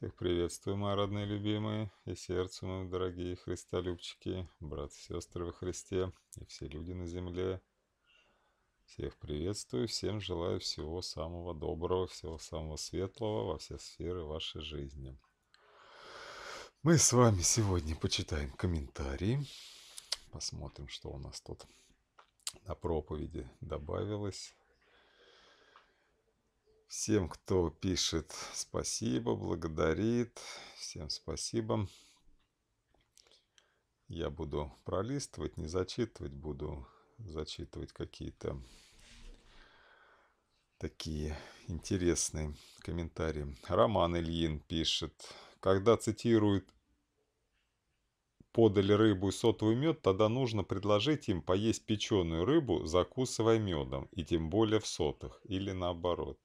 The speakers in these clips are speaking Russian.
Всех приветствую, мои родные любимые и сердцу мои дорогие христолюбчики, братья и сестры во Христе и все люди на земле. Всех приветствую, всем желаю всего самого доброго, всего самого светлого во все сферы вашей жизни. Мы с вами сегодня почитаем комментарии, посмотрим, что у нас тут на проповеди добавилось. Всем, кто пишет спасибо, благодарит. Всем спасибо. Я буду пролистывать, не зачитывать. Буду зачитывать какие-то такие интересные комментарии. Роман Ильин пишет. Когда цитируют подали рыбу и сотовый мед, тогда нужно предложить им поесть печеную рыбу, закусывая медом, и тем более в сотах, или наоборот.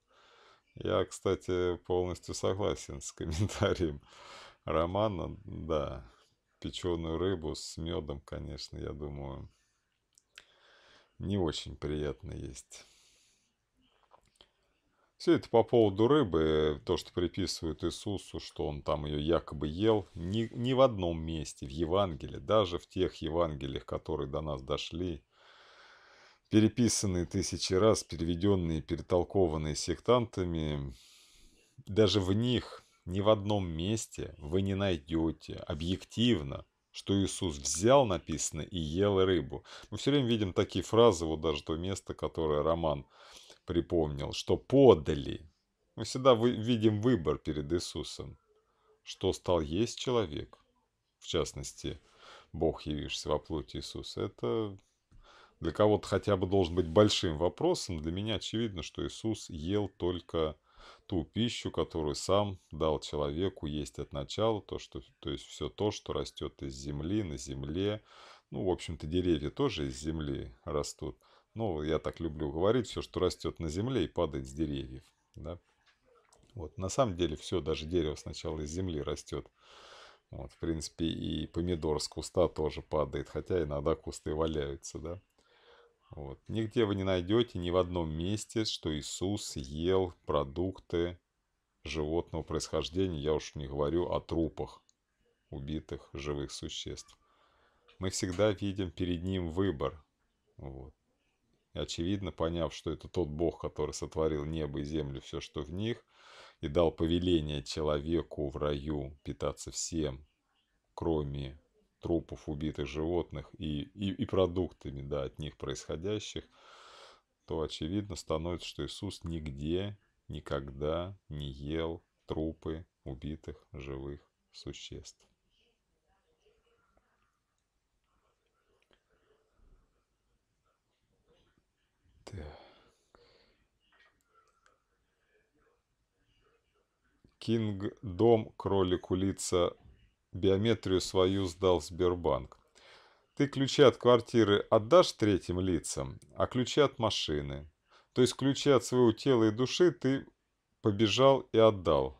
Я, кстати, полностью согласен с комментарием Романа. Да, печеную рыбу с медом, конечно, я думаю, не очень приятно есть. Все это по поводу рыбы, то, что приписывают Иисусу, что он там ее якобы ел, ни, ни в одном месте в Евангелии, даже в тех Евангелиях, которые до нас дошли, переписанные тысячи раз, переведенные, перетолкованные сектантами, даже в них ни в одном месте вы не найдете объективно, что Иисус взял, написано, и ел рыбу. Мы все время видим такие фразы, вот даже то место, которое Роман припомнил, что подали. Мы всегда видим выбор перед Иисусом, что стал есть человек, в частности, Бог, явившийся во плоти Иисуса. Это для кого-то хотя бы должен быть большим вопросом, для меня очевидно, что Иисус ел только ту пищу, которую сам дал человеку есть от начала, то, что, то есть все то, что растет из земли, на земле. Ну, в общем-то, деревья тоже из земли растут. Ну, я так люблю говорить, все, что растет на земле и падает с деревьев. Да? Вот, на самом деле все, даже дерево сначала из земли растет. Вот, в принципе, и помидор с куста тоже падает, хотя иногда кусты валяются, да. Вот. Нигде вы не найдете ни в одном месте, что Иисус ел продукты животного происхождения, я уж не говорю о трупах убитых живых существ. Мы всегда видим перед ним выбор. Вот. И очевидно, поняв, что это тот Бог, который сотворил небо и землю, все, что в них, и дал повеление человеку в раю питаться всем, кроме трупов убитых животных и, и, и продуктами да, от них происходящих, то очевидно становится, что Иисус нигде никогда не ел трупы убитых живых существ. Так. Кинг Дом, кролик, улица биометрию свою сдал в Сбербанк. Ты ключи от квартиры отдашь третьим лицам, а ключи от машины. То есть ключи от своего тела и души ты побежал и отдал.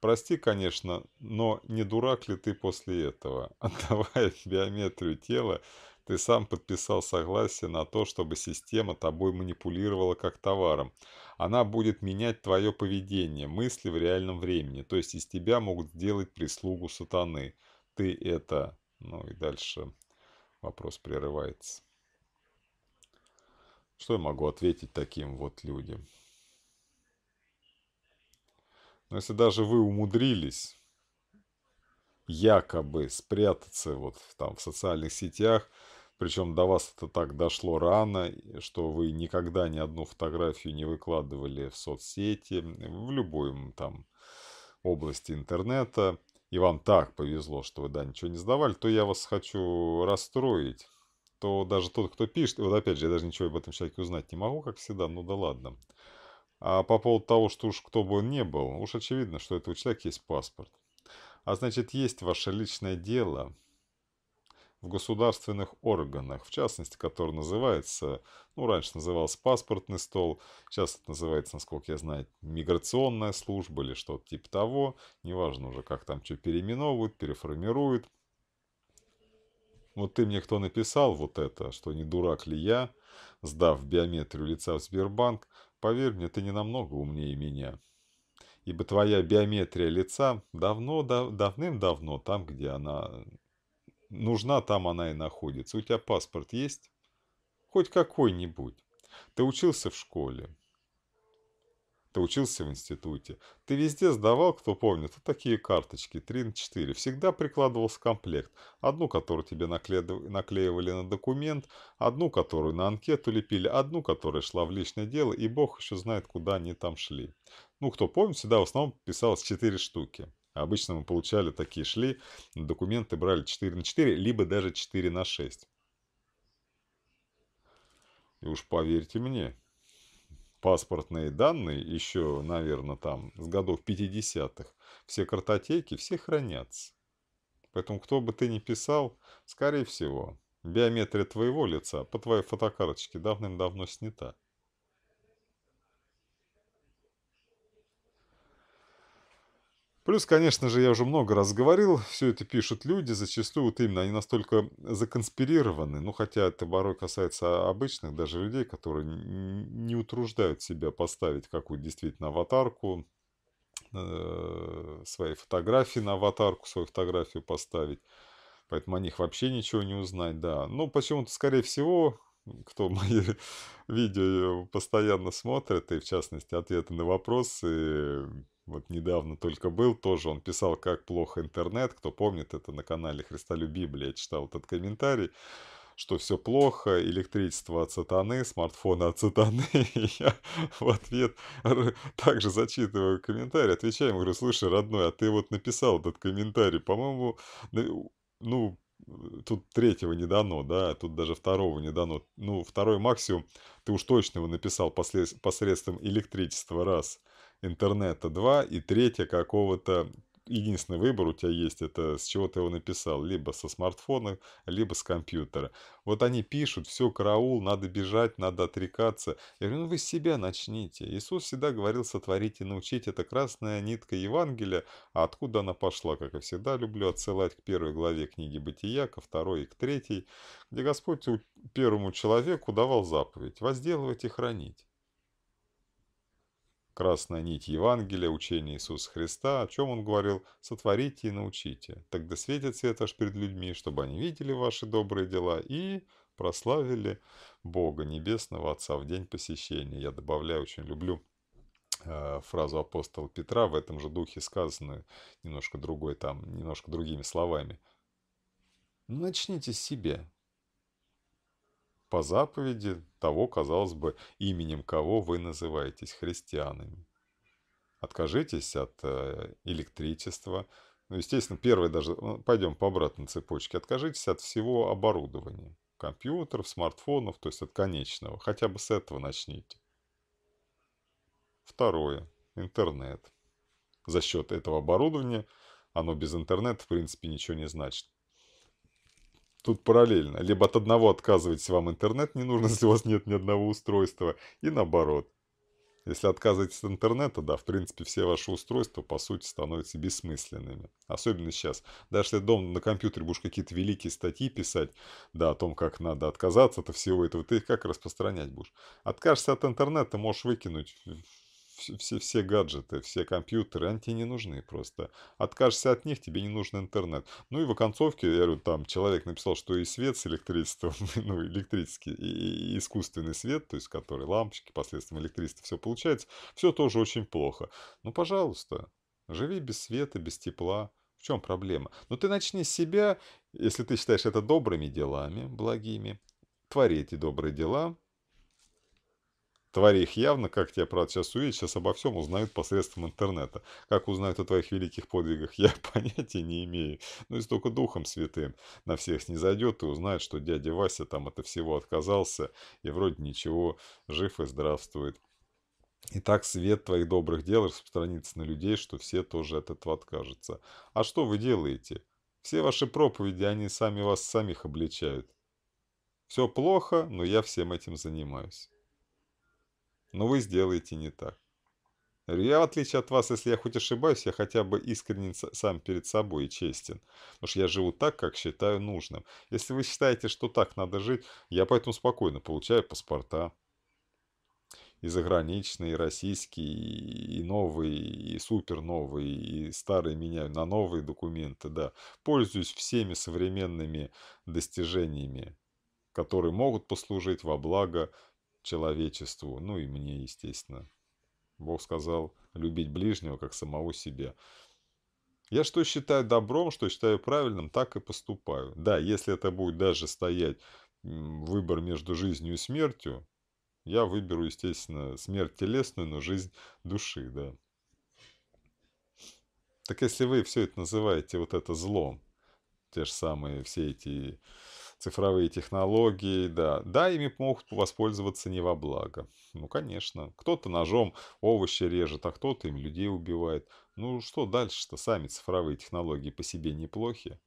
Прости, конечно, но не дурак ли ты после этого, отдавая биометрию тела, ты сам подписал согласие на то, чтобы система тобой манипулировала как товаром. Она будет менять твое поведение, мысли в реальном времени. То есть из тебя могут сделать прислугу сатаны. Ты это... Ну и дальше вопрос прерывается. Что я могу ответить таким вот людям? Но ну, если даже вы умудрились якобы спрятаться вот там в социальных сетях, причем до вас это так дошло рано, что вы никогда ни одну фотографию не выкладывали в соцсети, в любой там области интернета, и вам так повезло, что вы, да, ничего не сдавали, то я вас хочу расстроить. То даже тот, кто пишет, вот опять же, я даже ничего об этом человеке узнать не могу, как всегда, ну да ладно. А по поводу того, что уж кто бы он ни был, уж очевидно, что у этого человека есть паспорт. А значит, есть ваше личное дело, в государственных органах, в частности, который называется, ну, раньше назывался паспортный стол, сейчас это называется, насколько я знаю, миграционная служба или что-то типа того, неважно уже, как там что переименовывают, переформируют. Вот ты мне кто написал вот это, что не дурак ли я, сдав биометрию лица в Сбербанк, поверь мне, ты не намного умнее меня. Ибо твоя биометрия лица давно, дав, давным-давно там, где она нужна там она и находится. У тебя паспорт есть? Хоть какой-нибудь. Ты учился в школе. Ты учился в институте. Ты везде сдавал, кто помнит, вот такие карточки, 3 на 4. Всегда прикладывался комплект. Одну, которую тебе наклеивали на документ, одну, которую на анкету лепили, одну, которая шла в личное дело, и бог еще знает, куда они там шли. Ну, кто помнит, всегда в основном писалось 4 штуки. Обычно мы получали такие, шли, документы брали 4 на 4, либо даже 4 на 6. И уж поверьте мне, паспортные данные еще, наверное, там с годов 50-х, все картотеки, все хранятся. Поэтому кто бы ты ни писал, скорее всего, биометрия твоего лица по твоей фотокарточке давным-давно снята. Плюс, конечно же, я уже много раз говорил, все это пишут люди, зачастую вот именно они настолько законспирированы, ну хотя это порой касается обычных даже людей, которые не утруждают себя поставить какую-то действительно аватарку, э, свои фотографии на аватарку, свою фотографию поставить, поэтому о них вообще ничего не узнать, да. Но ну, почему-то, скорее всего, кто мои видео постоянно смотрит, и в частности ответы на вопросы, вот недавно только был, тоже он писал, как плохо интернет. Кто помнит, это на канале Христолю Библия, читал этот комментарий что все плохо, электричество от сатаны, смартфоны от сатаны. И я в ответ также зачитываю комментарий, отвечаю ему, говорю, слушай, родной, а ты вот написал этот комментарий, по-моему, ну, тут третьего не дано, да, тут даже второго не дано. Ну, второй максимум, ты уж точно его написал посредством электричества, раз – интернета два, и третье какого-то единственный выбор у тебя есть, это с чего ты его написал, либо со смартфона, либо с компьютера. Вот они пишут, все, караул, надо бежать, надо отрекаться. Я говорю, ну вы себя начните. Иисус всегда говорил, сотворите, научить. Это красная нитка Евангелия. А откуда она пошла, как я всегда люблю отсылать к первой главе книги Бытия, ко второй и к третьей, где Господь первому человеку давал заповедь «возделывать и хранить». Красная нить Евангелия, учение Иисуса Христа, о чем Он говорил, сотворите и научите. Тогда светит свет аж перед людьми, чтобы они видели ваши добрые дела и прославили Бога Небесного Отца в день посещения. Я добавляю, очень люблю э, фразу апостола Петра в этом же духе сказанную немножко другой там, немножко другими словами. Начните с себя по заповеди того, казалось бы, именем кого вы называетесь христианами. Откажитесь от э, электричества. Ну, естественно, первое даже, ну, пойдем по обратной цепочке, откажитесь от всего оборудования. Компьютеров, смартфонов, то есть от конечного. Хотя бы с этого начните. Второе. Интернет. За счет этого оборудования оно без интернета в принципе ничего не значит. Тут параллельно. Либо от одного отказываетесь, вам интернет не нужно, если у вас нет ни одного устройства. И наоборот. Если отказываетесь от интернета, да, в принципе, все ваши устройства, по сути, становятся бессмысленными. Особенно сейчас. Даже если дома на компьютере будешь какие-то великие статьи писать, да, о том, как надо отказаться от всего этого, ты их как распространять будешь? Откажешься от интернета, можешь выкинуть все, все гаджеты, все компьютеры, они тебе не нужны просто. Откажешься от них, тебе не нужен интернет. Ну и в оконцовке, я говорю, там человек написал, что и свет с электричеством, ну электрический, и, и искусственный свет, то есть который лампочки посредством электричества, все получается, все тоже очень плохо. Ну пожалуйста, живи без света, без тепла. В чем проблема? Ну ты начни с себя, если ты считаешь это добрыми делами, благими, твори эти добрые дела, Твори их явно, как тебя, правда, сейчас увидят, сейчас обо всем узнают посредством интернета. Как узнают о твоих великих подвигах, я понятия не имею. ну и столько духом святым на всех не зайдет и узнает, что дядя Вася там от всего отказался и вроде ничего, жив и здравствует. Итак, свет твоих добрых дел распространится на людей, что все тоже от этого откажутся. А что вы делаете? Все ваши проповеди, они сами вас самих обличают. Все плохо, но я всем этим занимаюсь но вы сделаете не так. Я, в отличие от вас, если я хоть ошибаюсь, я хотя бы искренен сам перед собой и честен. Потому что я живу так, как считаю нужным. Если вы считаете, что так надо жить, я поэтому спокойно получаю паспорта. И заграничные, и российские, и новые, и супер новые, и старые меняю на новые документы, да. Пользуюсь всеми современными достижениями, которые могут послужить во благо человечеству, ну и мне, естественно. Бог сказал любить ближнего, как самого себя. Я что считаю добром, что считаю правильным, так и поступаю. Да, если это будет даже стоять выбор между жизнью и смертью, я выберу, естественно, смерть телесную, но жизнь души, да. Так если вы все это называете вот это злом, те же самые все эти цифровые технологии, да. Да, ими могут воспользоваться не во благо. Ну, конечно. Кто-то ножом овощи режет, а кто-то им людей убивает. Ну, что дальше-то? Сами цифровые технологии по себе неплохи.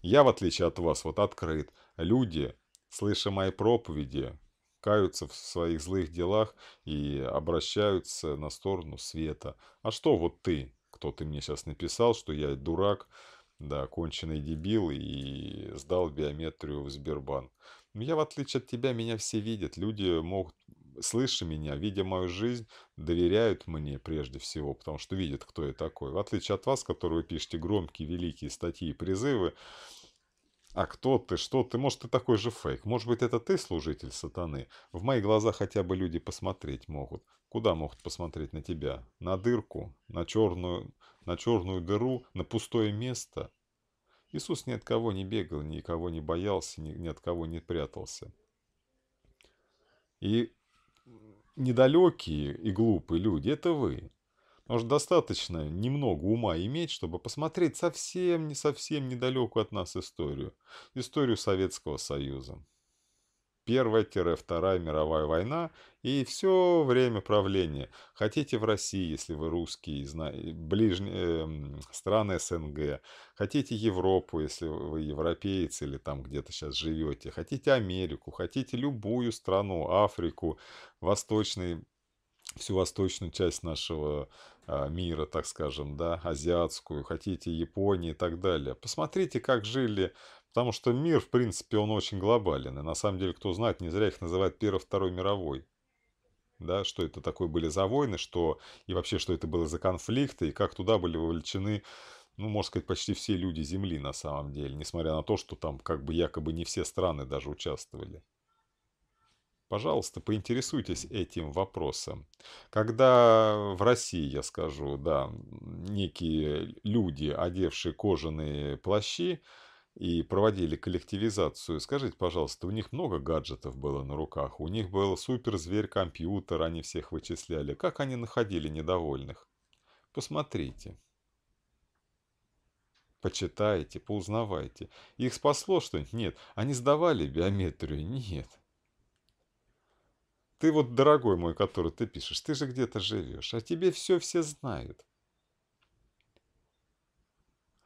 Я, в отличие от вас, вот открыт. Люди, слыша мои проповеди, каются в своих злых делах и обращаются на сторону света. А что вот ты? Кто ты мне сейчас написал, что я дурак? Да, конченый дебил и сдал биометрию в Сбербанк. Но ну, я, в отличие от тебя, меня все видят. Люди могут, слыша меня, видя мою жизнь, доверяют мне прежде всего, потому что видят, кто я такой. В отличие от вас, которые пишете громкие, великие статьи и призывы, а кто ты, что ты, может, ты такой же фейк, может быть, это ты служитель сатаны. В мои глаза хотя бы люди посмотреть могут. Куда могут посмотреть на тебя? На дырку, на черную, на черную дыру, на пустое место. Иисус ни от кого не бегал, никого не боялся, ни, ни от кого не прятался. И недалекие и глупые люди – это вы. может, достаточно немного ума иметь, чтобы посмотреть совсем не совсем недалекую от нас историю. Историю Советского Союза. Первая-вторая мировая война и все время правления. Хотите в России, если вы русский, ближние, э, эм, страны СНГ. Хотите Европу, если вы европеец или там где-то сейчас живете. Хотите Америку, хотите любую страну, Африку, Восточный всю восточную часть нашего а, мира, так скажем, да, азиатскую, хотите Японии и так далее. Посмотрите, как жили, потому что мир, в принципе, он очень глобален. И на самом деле, кто знает, не зря их называют Первой, Второй мировой. Да, что это такое были за войны, что и вообще, что это было за конфликты, и как туда были вовлечены, ну, можно сказать, почти все люди Земли на самом деле, несмотря на то, что там как бы якобы не все страны даже участвовали. Пожалуйста, поинтересуйтесь этим вопросом. Когда в России, я скажу, да, некие люди, одевшие кожаные плащи, и проводили коллективизацию, скажите, пожалуйста, у них много гаджетов было на руках? У них был суперзверь-компьютер, они всех вычисляли. Как они находили недовольных? Посмотрите. Почитайте, поузнавайте. Их спасло что-нибудь? Нет. Они сдавали биометрию? Нет. Ты вот, дорогой мой, который ты пишешь, ты же где-то живешь, а тебе все все знают.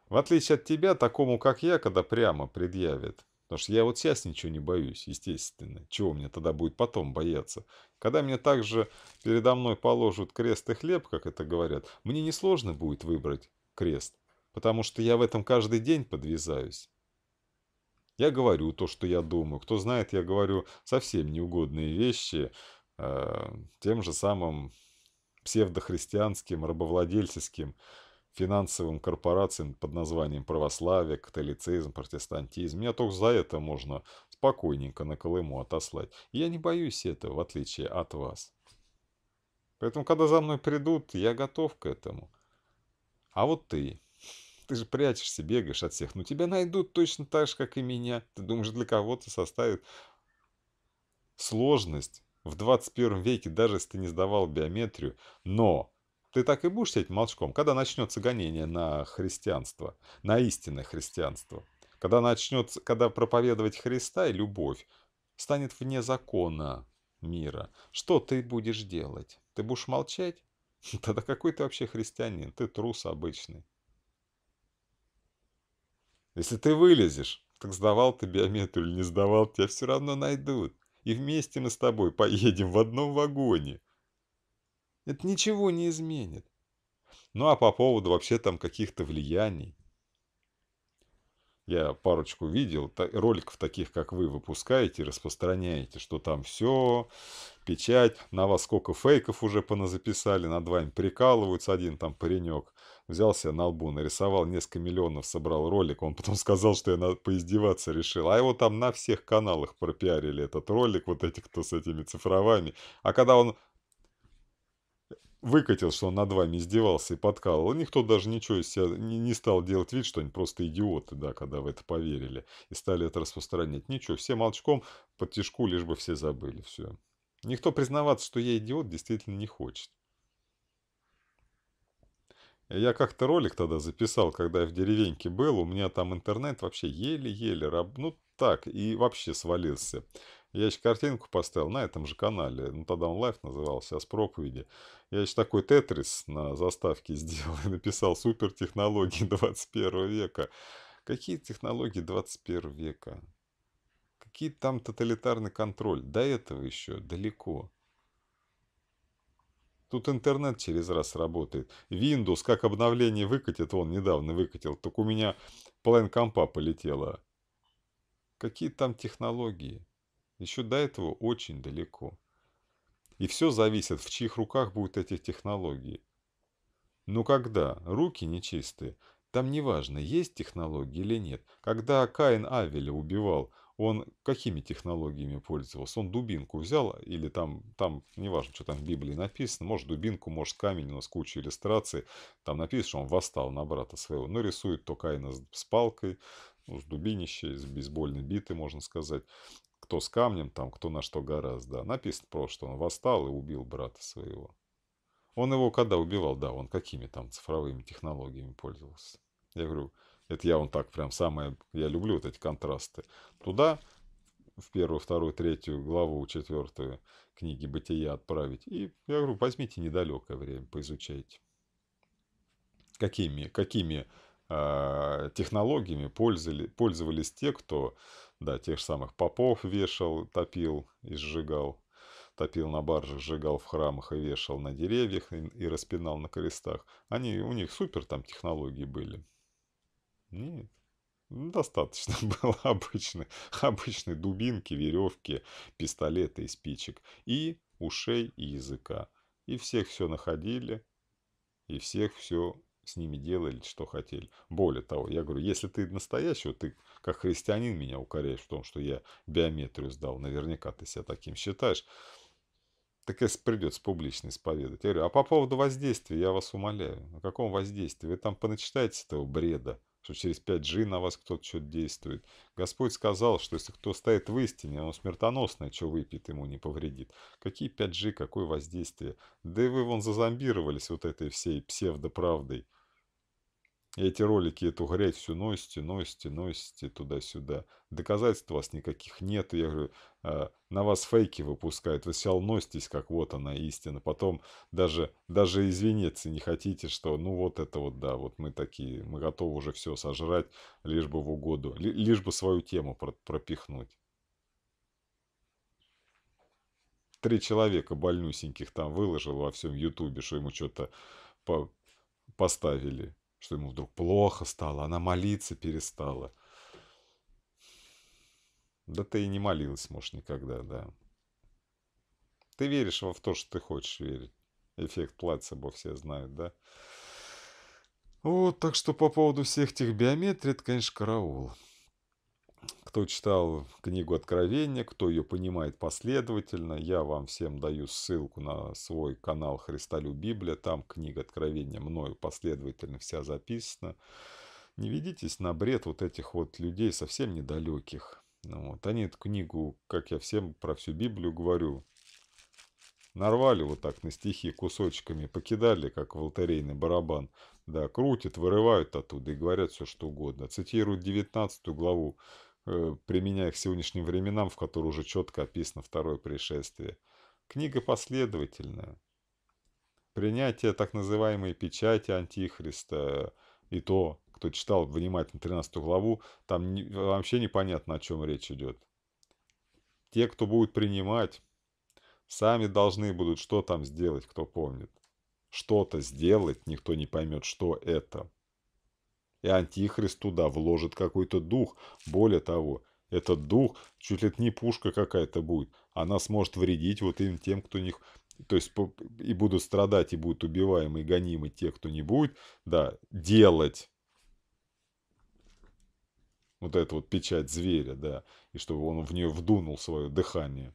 В отличие от тебя, такому, как я, когда прямо предъявят, потому что я вот сейчас ничего не боюсь, естественно, чего мне тогда будет потом бояться, когда мне также передо мной положат крест и хлеб, как это говорят, мне несложно будет выбрать крест, потому что я в этом каждый день подвязаюсь. Я говорю то, что я думаю. Кто знает, я говорю совсем неугодные вещи, э, тем же самым псевдохристианским, рабовладельческим финансовым корпорациям под названием православие, католицизм, протестантизм. Меня только за это можно спокойненько на Колыму отослать. И я не боюсь этого, в отличие от вас. Поэтому, когда за мной придут, я готов к этому. А вот ты, ты же прячешься, бегаешь от всех. Ну тебя найдут точно так же, как и меня. Ты думаешь, для кого-то составит сложность в 21 веке, даже если ты не сдавал биометрию. Но ты так и будешь сидеть молчком, когда начнется гонение на христианство, на истинное христианство. Когда начнется, когда проповедовать Христа и любовь станет вне закона мира, что ты будешь делать? Ты будешь молчать? Тогда какой ты вообще христианин? Ты трус обычный. Если ты вылезешь, так сдавал ты биометрию или не сдавал, тебя все равно найдут. И вместе мы с тобой поедем в одном вагоне. Это ничего не изменит. Ну а по поводу вообще там каких-то влияний я парочку видел, роликов таких, как вы, выпускаете распространяете, что там все, печать, на вас сколько фейков уже поназаписали, над вами прикалываются, один там паренек взялся на лбу, нарисовал несколько миллионов, собрал ролик, он потом сказал, что я на... поиздеваться решил, а его там на всех каналах пропиарили этот ролик, вот эти кто с этими цифровами, а когда он Выкатил, что он над вами издевался и подкалывал. Никто даже ничего из себя не, не стал делать вид, что они просто идиоты, да, когда в это поверили. И стали это распространять. Ничего, все молчком, под тяжку лишь бы все забыли. Все. Никто признаваться, что я идиот, действительно не хочет. Я как-то ролик тогда записал, когда я в деревеньке был. У меня там интернет вообще еле-еле раб... Ну, так, и вообще свалился. Я еще картинку поставил на этом же канале. Ну, тогда он лайв назывался, а с проповеди. Я еще такой тетрис на заставке сделал и написал «Супер технологии 21 века». Какие технологии 21 века? Какие там тоталитарный контроль? До этого еще далеко. Тут интернет через раз работает. Windows, как обновление выкатит, он недавно выкатил. Только у меня половина компа полетела. Какие там технологии? Еще до этого очень далеко. И все зависит, в чьих руках будут эти технологии. Но ну когда руки нечистые, там не важно, есть технологии или нет. Когда Каин Авеля убивал, он какими технологиями пользовался? Он дубинку взял или там, там не важно, что там в Библии написано, может дубинку, может камень, у нас куча иллюстраций. Там написано, что он восстал на брата своего, но рисует то Каина с, с палкой, ну, с дубинищей, с бейсбольной биты, можно сказать кто с камнем, там, кто на что гораздо. Написано просто, что он восстал и убил брата своего. Он его когда убивал, да, он какими там цифровыми технологиями пользовался. Я говорю, это я он так прям самое, я люблю вот эти контрасты. Туда в первую, вторую, третью главу, четвертую книги «Бытия» отправить. И я говорю, возьмите недалекое время, поизучайте. Какими, какими э, технологиями пользовали, пользовались те, кто да, тех же самых попов вешал, топил и сжигал. Топил на баржах, сжигал в храмах и вешал на деревьях и, и распинал на крестах. Они, у них супер там технологии были. Нет. Достаточно было обычной, обычной дубинки, веревки, пистолета и спичек. И ушей, и языка. И всех все находили, и всех все с ними делали, что хотели. Более того, я говорю, если ты настоящий, вот ты как христианин меня укоряешь в том, что я биометрию сдал, наверняка ты себя таким считаешь, так если придется публично исповедовать. Я говорю, а по поводу воздействия, я вас умоляю, о каком воздействии? Вы там поначитаете этого бреда, что через 5G на вас кто-то что-то действует. Господь сказал, что если кто стоит в истине, оно смертоносное, что выпьет, ему не повредит. Какие 5G, какое воздействие? Да и вы вон зазомбировались вот этой всей псевдоправдой. И эти ролики, эту грязь всю носите, носите, носите туда-сюда. Доказательств у вас никаких нет. Я говорю, а, на вас фейки выпускают. Вы сел носитесь, как вот она истина. Потом даже, даже извиниться не хотите, что ну вот это вот да, вот мы такие. Мы готовы уже все сожрать, лишь бы в угоду, лишь бы свою тему пропихнуть. Три человека больнюсеньких там выложил во всем Ютубе, что ему что-то по поставили что ему вдруг плохо стало, она молиться перестала. Да ты и не молилась, может, никогда, да. Ты веришь во в то, что ты хочешь верить. Эффект плацебо все знают, да? Вот, так что по поводу всех этих биометрий, это, конечно, караул кто читал книгу Откровения, кто ее понимает последовательно, я вам всем даю ссылку на свой канал Христолю Библия. Там книга Откровения мною последовательно вся записана. Не ведитесь на бред вот этих вот людей совсем недалеких. Ну вот. Они эту книгу, как я всем про всю Библию говорю, нарвали вот так на стихи кусочками, покидали, как в лотерейный барабан, да, крутят, вырывают оттуда и говорят все, что угодно. Цитируют 19 главу Э, применяя к сегодняшним временам, в которых уже четко описано второе пришествие. Книга последовательная. Принятие так называемой печати Антихриста и то, кто читал внимательно 13 главу, там не, вообще непонятно, о чем речь идет. Те, кто будет принимать, сами должны будут что там сделать, кто помнит. Что-то сделать, никто не поймет, что это и антихрист туда вложит какой-то дух. Более того, этот дух чуть ли не пушка какая-то будет. Она сможет вредить вот им тем, кто них... То есть и будут страдать, и будут убиваемы, и гонимы те, кто не будет, да, делать вот эту вот печать зверя, да, и чтобы он в нее вдунул свое дыхание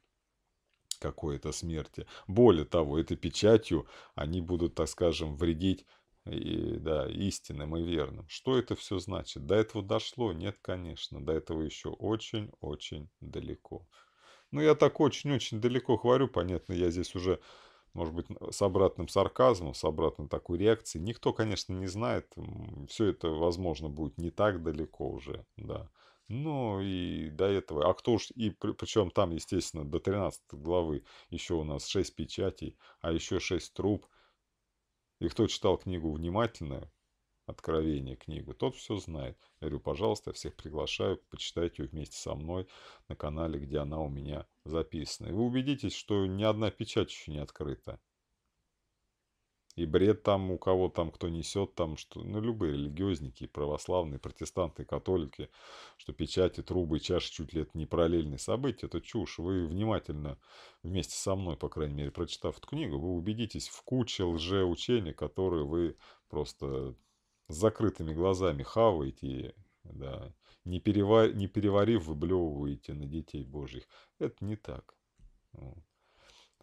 какое-то смерти. Более того, этой печатью они будут, так скажем, вредить и, да, истинным и верным. Что это все значит? До этого дошло? Нет, конечно. До этого еще очень-очень далеко. Ну, я так очень-очень далеко говорю Понятно, я здесь уже, может быть, с обратным сарказмом, с обратной такой реакцией. Никто, конечно, не знает. Все это, возможно, будет не так далеко уже, да. Ну и до этого. А кто уж... И причем там, естественно, до 13 главы еще у нас 6 печатей, а еще 6 труб, и кто читал книгу внимательно, откровение книгу, тот все знает. Я говорю, пожалуйста, всех приглашаю, почитайте ее вместе со мной на канале, где она у меня записана. И вы убедитесь, что ни одна печать еще не открыта. И бред там у кого там, кто несет там, что, ну, любые религиозники, православные, протестанты, католики, что печати, трубы, чаши чуть ли это не параллельные события, это чушь. Вы внимательно, вместе со мной, по крайней мере, прочитав эту книгу, вы убедитесь в куче лжеУчения которые вы просто с закрытыми глазами хаваете, да, не, перевар... не переварив, выблевываете на детей божьих. Это не так. Вот.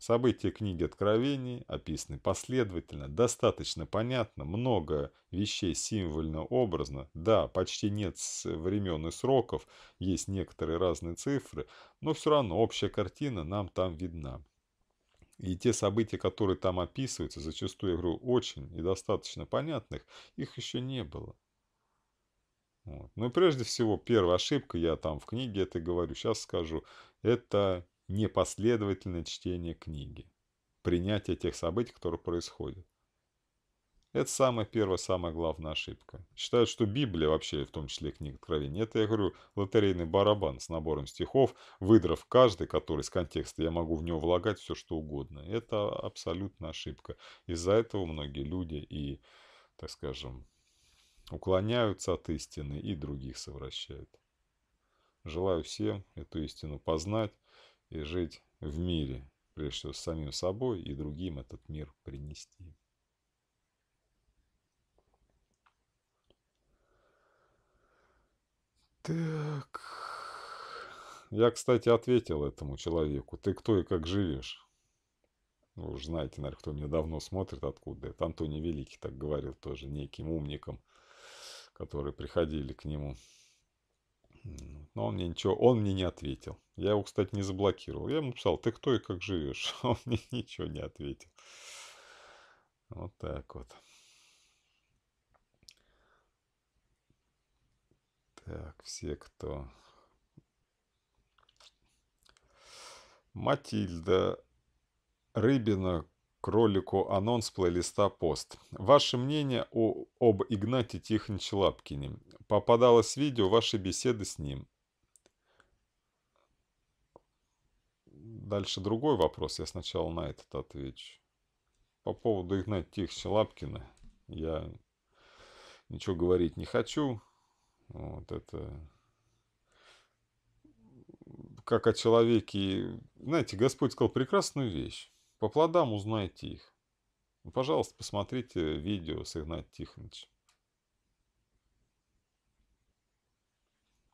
События книги Откровений описаны последовательно, достаточно понятно, много вещей символьно-образно. Да, почти нет времен и сроков, есть некоторые разные цифры, но все равно общая картина нам там видна. И те события, которые там описываются, зачастую, я говорю, очень и достаточно понятных, их еще не было. Вот. Ну и прежде всего, первая ошибка, я там в книге это говорю, сейчас скажу, это непоследовательное чтение книги, принятие тех событий, которые происходят. Это самая первая, самая главная ошибка. Считают, что Библия вообще, в том числе книга Откровения, это, я говорю, лотерейный барабан с набором стихов, выдрав каждый, который из контекста, я могу в него влагать все, что угодно. Это абсолютная ошибка. Из-за этого многие люди и, так скажем, уклоняются от истины и других совращают. Желаю всем эту истину познать и жить в мире, прежде всего с самим собой и другим этот мир принести. Так. Я, кстати, ответил этому человеку. Ты кто и как живешь? Ну, вы уж знаете, наверное, кто меня давно смотрит, откуда это. Антоний Великий так говорил тоже неким умникам, которые приходили к нему. Но он мне ничего, он мне не ответил. Я его, кстати, не заблокировал. Я ему писал, ты кто и как живешь? Он мне ничего не ответил. Вот так вот. Так, все кто... Матильда Рыбина кролику анонс плейлиста «Пост». Ваше мнение о, об Игнате Тихонич Лапкине. Попадалось видео вашей беседы с ним. Дальше другой вопрос, я сначала на этот отвечу. По поводу Игната Тихонича Лапкина я ничего говорить не хочу. Вот это как о человеке. Знаете, Господь сказал прекрасную вещь по плодам узнайте их. Ну, пожалуйста, посмотрите видео с Игнатием Тихоновичем.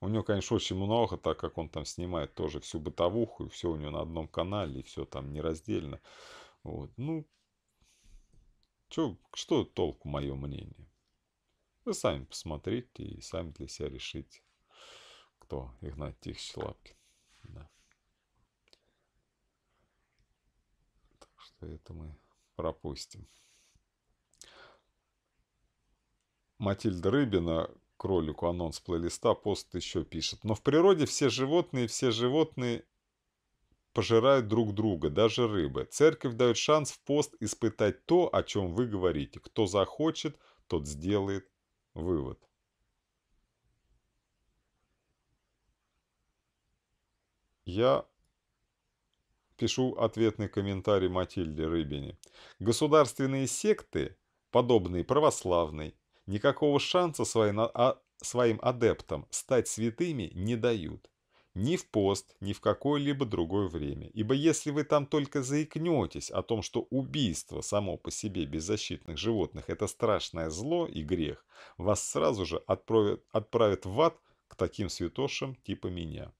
У него, конечно, очень много, так как он там снимает тоже всю бытовуху, и все у него на одном канале, и все там нераздельно. Вот. Ну, чё, что толку, мое мнение? Вы сами посмотрите и сами для себя решите, кто Игнат Тихович Лапкин. это мы пропустим. Матильда Рыбина кролику анонс плейлиста пост еще пишет. Но в природе все животные, все животные пожирают друг друга, даже рыбы. Церковь дает шанс в пост испытать то, о чем вы говорите. Кто захочет, тот сделает вывод. Я Пишу ответный комментарий Матильде Рыбине. Государственные секты, подобные православной, никакого шанса своим, а, своим адептам стать святыми не дают. Ни в пост, ни в какое-либо другое время. Ибо если вы там только заикнетесь о том, что убийство само по себе беззащитных животных – это страшное зло и грех, вас сразу же отправят, отправят в ад к таким святошам типа меня.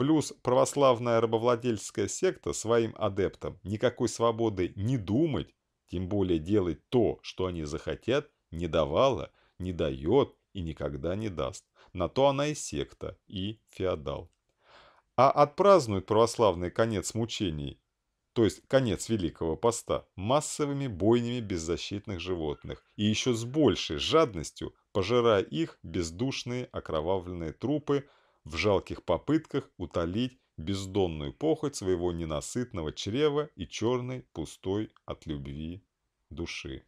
Плюс православная рабовладельческая секта своим адептам никакой свободы не думать, тем более делать то, что они захотят, не давала, не дает и никогда не даст. На то она и секта, и феодал. А отпразднуют православный конец мучений, то есть конец Великого Поста, массовыми бойнями беззащитных животных и еще с большей жадностью пожирая их бездушные окровавленные трупы – в жалких попытках утолить бездонную похоть своего ненасытного чрева и черной, пустой от любви души.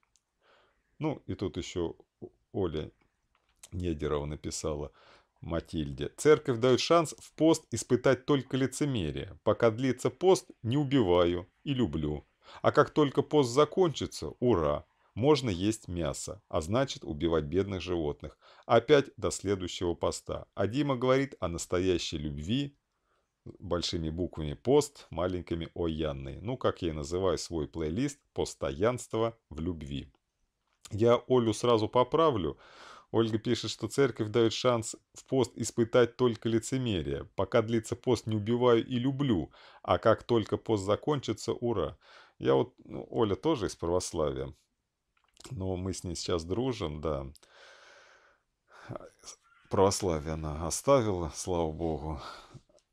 Ну и тут еще Оля Недерова написала Матильде. Церковь дает шанс в пост испытать только лицемерие. Пока длится пост, не убиваю и люблю. А как только пост закончится, ура, можно есть мясо, а значит убивать бедных животных. Опять до следующего поста. А Дима говорит о настоящей любви, большими буквами «пост», маленькими «о Янной». Ну, как я и называю свой плейлист «Постоянство в любви». Я Олю сразу поправлю. Ольга пишет, что церковь дает шанс в пост испытать только лицемерие. Пока длится пост, не убиваю и люблю. А как только пост закончится, ура. Я вот, ну, Оля тоже из православия но ну, мы с ней сейчас дружим, да. Православие она оставила, слава богу.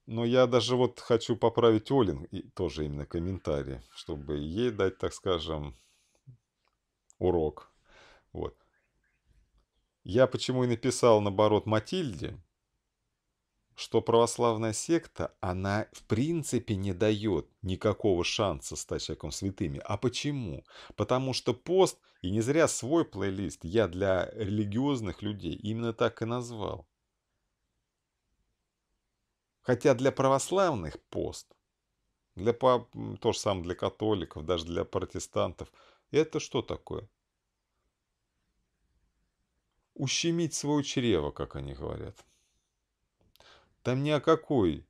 Но я даже вот хочу поправить Олин, и тоже именно комментарий, чтобы ей дать, так скажем, урок. Вот. Я почему и написал, наоборот, Матильде, что православная секта, она в принципе не дает никакого шанса стать человеком святыми. А почему? Потому что пост, и не зря свой плейлист я для религиозных людей именно так и назвал. Хотя для православных пост, для, то же самое для католиков, даже для протестантов, это что такое? Ущемить свое чрево, как они говорят. Там ни о какой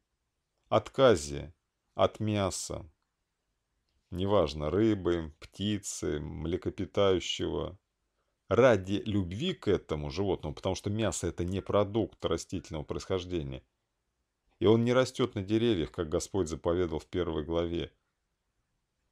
отказе от мяса. Неважно, рыбы, птицы, млекопитающего. Ради любви к этому животному, потому что мясо это не продукт растительного происхождения. И он не растет на деревьях, как Господь заповедал в первой главе.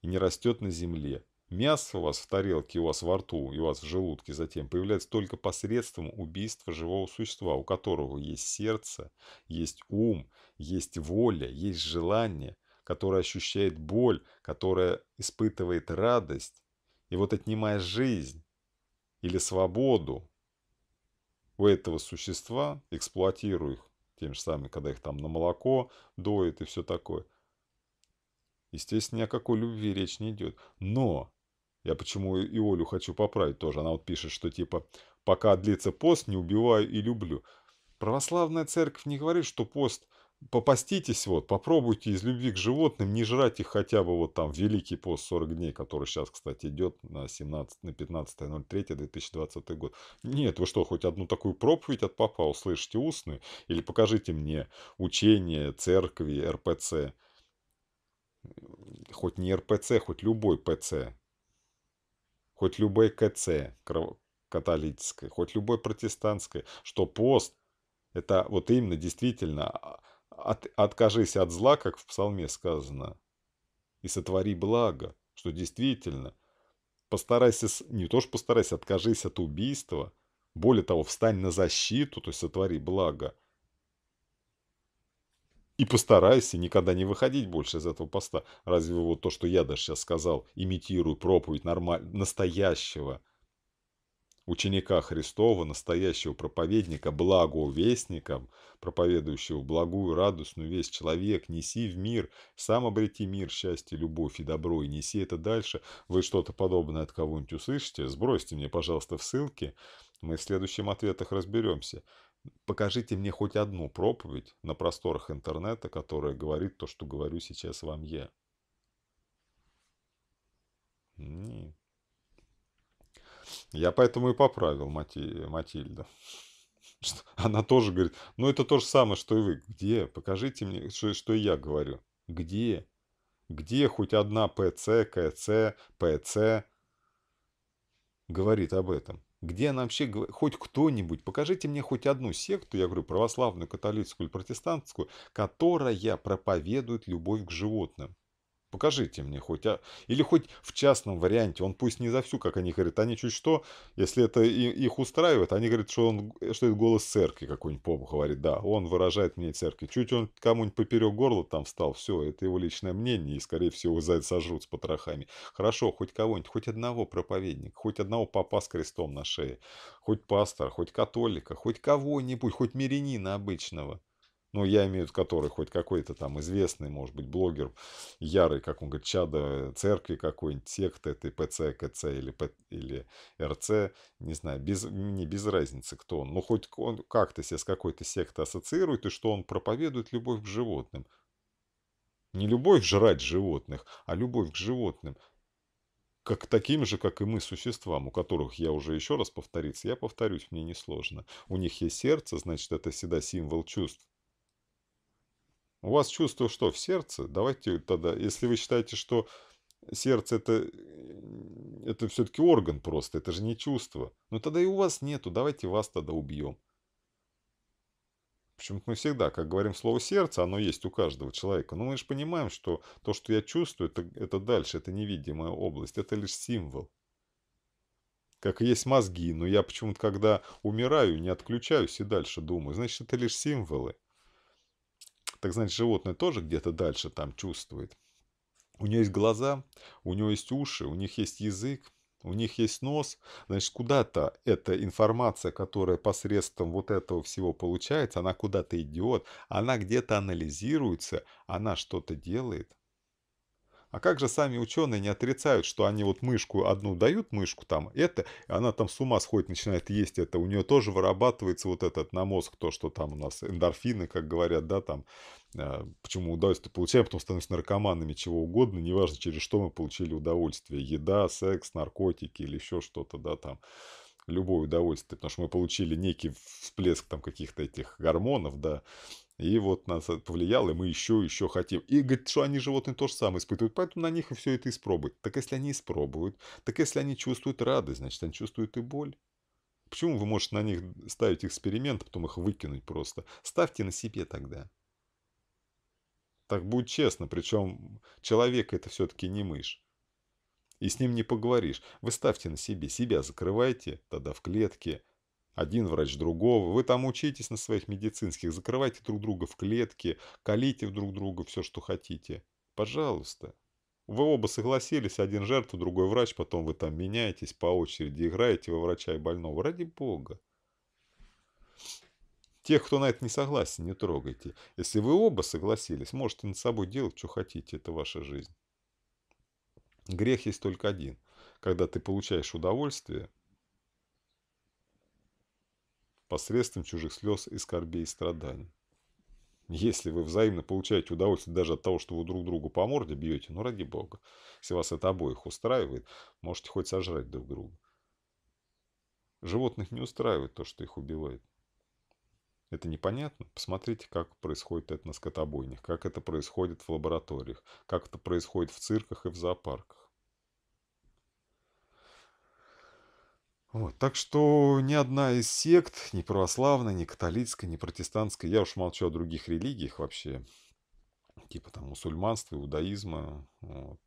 И не растет на земле. Мясо у вас в тарелке, у вас во рту и у вас в желудке затем появляется только посредством убийства живого существа, у которого есть сердце, есть ум, есть воля, есть желание, которое ощущает боль, которое испытывает радость. И вот отнимая жизнь или свободу у этого существа, эксплуатируя их тем же самым, когда их там на молоко доят и все такое – Естественно, ни о какой любви речь не идет. Но я почему и Олю хочу поправить тоже. Она вот пишет, что типа «пока длится пост, не убиваю и люблю». Православная церковь не говорит, что пост попаститесь, вот, попробуйте из любви к животным не жрать их хотя бы вот там Великий пост 40 дней, который сейчас, кстати, идет на 17, на 15.03.2020 год. Нет, вы что, хоть одну такую проповедь от папа услышите устную? Или покажите мне учение церкви, РПЦ? Хоть не РПЦ, хоть любой ПЦ хоть любой КЦ католической, хоть любой протестантской, что пост – это вот именно действительно а, от, «откажись от зла», как в псалме сказано, и сотвори благо, что действительно постарайся, не то что постарайся, откажись от убийства, более того, встань на защиту, то есть сотвори благо – и постарайся никогда не выходить больше из этого поста. Разве вот то, что я даже сейчас сказал, имитирую проповедь нормаль... настоящего ученика Христова, настоящего проповедника, благовестника, проповедующего благую, радостную весть, человек, неси в мир, сам обрети мир, счастье, любовь и добро, и неси это дальше. Вы что-то подобное от кого-нибудь услышите? Сбросьте мне, пожалуйста, в ссылке, мы в следующем ответах разберемся покажите мне хоть одну проповедь на просторах интернета, которая говорит то, что говорю сейчас вам я. Нет. Я поэтому и поправил Мати... Матильда. Она тоже говорит, ну это то же самое, что и вы. Где? Покажите мне, что, что я говорю. Где? Где хоть одна ПЦ, КЦ, ПЦ говорит об этом? где она вообще, хоть кто-нибудь, покажите мне хоть одну секту, я говорю, православную, католическую или протестантскую, которая проповедует любовь к животным. Покажите мне хоть, а... или хоть в частном варианте, он пусть не за всю, как они говорят, они чуть что, если это их устраивает, они говорят, что, он, что это голос церкви, какой-нибудь поп говорит, да, он выражает мнение церкви, чуть он кому-нибудь поперек горла там встал, все, это его личное мнение, и, скорее всего, за это сожрут с потрохами. Хорошо, хоть кого-нибудь, хоть одного проповедника, хоть одного папа с крестом на шее, хоть пастора, хоть католика, хоть кого-нибудь, хоть мирянина обычного ну, я имею в виду, который хоть какой-то там известный, может быть, блогер, ярый, как он говорит, чадо церкви какой-нибудь, секты, ТПЦ, КЦ или, П, или РЦ, не знаю, без, не без разницы, кто он, но ну, хоть он как-то себя с какой-то сектой ассоциирует, и что он проповедует любовь к животным. Не любовь жрать животных, а любовь к животным как таким же, как и мы, существам, у которых, я уже еще раз повторюсь, я повторюсь, мне несложно. У них есть сердце, значит, это всегда символ чувств. У вас чувство что, в сердце? Давайте тогда, если вы считаете, что сердце это, это все-таки орган просто, это же не чувство. Ну тогда и у вас нету, давайте вас тогда убьем. Почему-то мы всегда, как говорим слово «сердце», оно есть у каждого человека. Но мы же понимаем, что то, что я чувствую, это, это дальше, это невидимая область, это лишь символ. Как и есть мозги, но я почему-то, когда умираю, не отключаюсь и дальше думаю. Значит, это лишь символы. Так значит, животное тоже где-то дальше там чувствует. У него есть глаза, у него есть уши, у них есть язык, у них есть нос. Значит, куда-то эта информация, которая посредством вот этого всего получается, она куда-то идет, она где-то анализируется, она что-то делает. А как же сами ученые не отрицают, что они вот мышку одну дают, мышку там это, и она там с ума сходит, начинает есть это. У нее тоже вырабатывается вот этот на мозг, то, что там у нас эндорфины, как говорят, да, там, э, почему удовольствие получаем, а потом становимся наркоманами, чего угодно, неважно, через что мы получили удовольствие. Еда, секс, наркотики или еще что-то, да, там любое удовольствие, потому что мы получили некий всплеск там каких-то этих гормонов, да, и вот нас это повлияло, и мы еще, еще хотим. И говорит, что они животные то же самое испытывают, поэтому на них и все это испробуют. Так если они испробуют, так если они чувствуют радость, значит они чувствуют и боль. Почему вы можете на них ставить эксперимент, а потом их выкинуть просто? Ставьте на себе тогда. Так будет честно, причем человек это все-таки не мышь. И с ним не поговоришь. Вы ставьте на себе, себя закрывайте, тогда в клетке, один врач другого. Вы там учитесь на своих медицинских, закрывайте друг друга в клетке, колите друг друга все, что хотите. Пожалуйста. Вы оба согласились, один жертву, другой врач, потом вы там меняетесь по очереди, играете во врача и больного. Ради бога. Тех, кто на это не согласен, не трогайте. Если вы оба согласились, можете над собой делать, что хотите, это ваша жизнь. Грех есть только один. Когда ты получаешь удовольствие, посредством чужих слез и скорбей и страданий. Если вы взаимно получаете удовольствие даже от того, что вы друг другу по морде бьете, ну ради бога. Если вас это обоих устраивает, можете хоть сожрать друг друга. Животных не устраивает то, что их убивает. Это непонятно? Посмотрите, как происходит это на скотобойнях, как это происходит в лабораториях, как это происходит в цирках и в зоопарках. Вот, так что ни одна из сект, ни православная, ни католическая, ни протестантская, я уж молчу о других религиях вообще, типа там мусульманства, иудаизма, вот.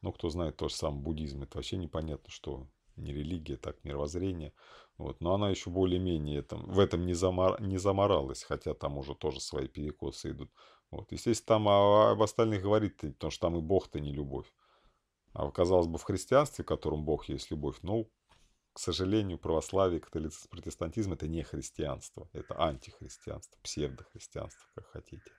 Ну, кто знает то же самое, буддизм, это вообще непонятно, что не религия, так мировоззрение. Вот. Но она еще более-менее этом в этом не, замор, не заморалась, хотя там уже тоже свои перекосы идут. Вот. Естественно, там а, об остальных говорит, потому что там и Бог-то не любовь. А казалось бы, в христианстве, в котором Бог есть любовь, ну, к сожалению, православие, католицизм, протестантизм – это не христианство, это антихристианство, псевдохристианство, как хотите.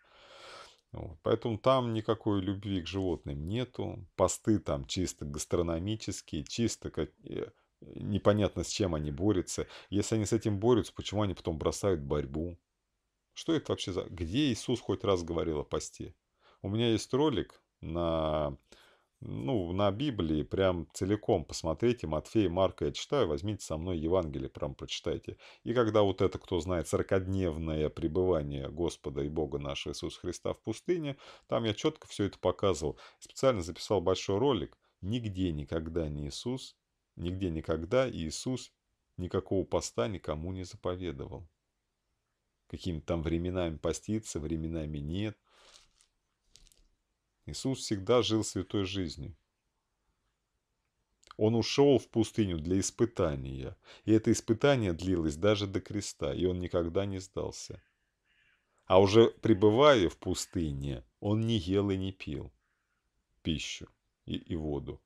Вот. Поэтому там никакой любви к животным нету, посты там чисто гастрономические, чисто как, э, непонятно с чем они борются. Если они с этим борются, почему они потом бросают борьбу? Что это вообще за... Где Иисус хоть раз говорил о посте? У меня есть ролик на ну, на Библии прям целиком посмотрите Матфея, Марка, я читаю, возьмите со мной Евангелие, прям прочитайте. И когда вот это, кто знает, сорокодневное пребывание Господа и Бога нашего Иисуса Христа в пустыне, там я четко все это показывал. Специально записал большой ролик. Нигде никогда не Иисус, нигде никогда Иисус никакого поста никому не заповедовал. Какими там временами поститься, временами нет – Иисус всегда жил святой жизнью. Он ушел в пустыню для испытания, и это испытание длилось даже до креста, и он никогда не сдался. А уже пребывая в пустыне, он не ел и не пил пищу и, и воду.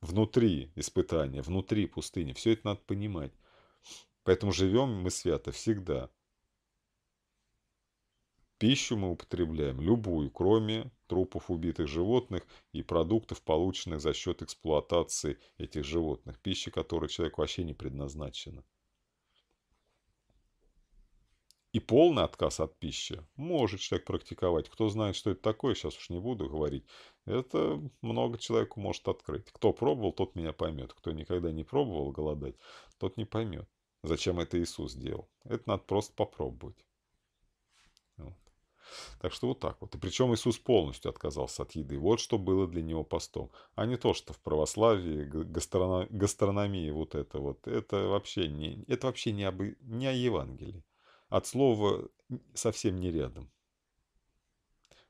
Внутри испытания, внутри пустыни, все это надо понимать. Поэтому живем мы свято всегда. Пищу мы употребляем любую, кроме трупов убитых животных и продуктов, полученных за счет эксплуатации этих животных, пища, которая человеку вообще не предназначена. И полный отказ от пищи может человек практиковать. Кто знает, что это такое, сейчас уж не буду говорить. Это много человеку может открыть. Кто пробовал, тот меня поймет. Кто никогда не пробовал голодать, тот не поймет. Зачем это Иисус делал? Это надо просто попробовать. Так что вот так вот. И причем Иисус полностью отказался от еды. Вот что было для него постом. А не то, что в православии гастроно... гастрономия вот это вот. Это вообще не, это вообще не, об... не о Евангелии. От слова совсем не рядом.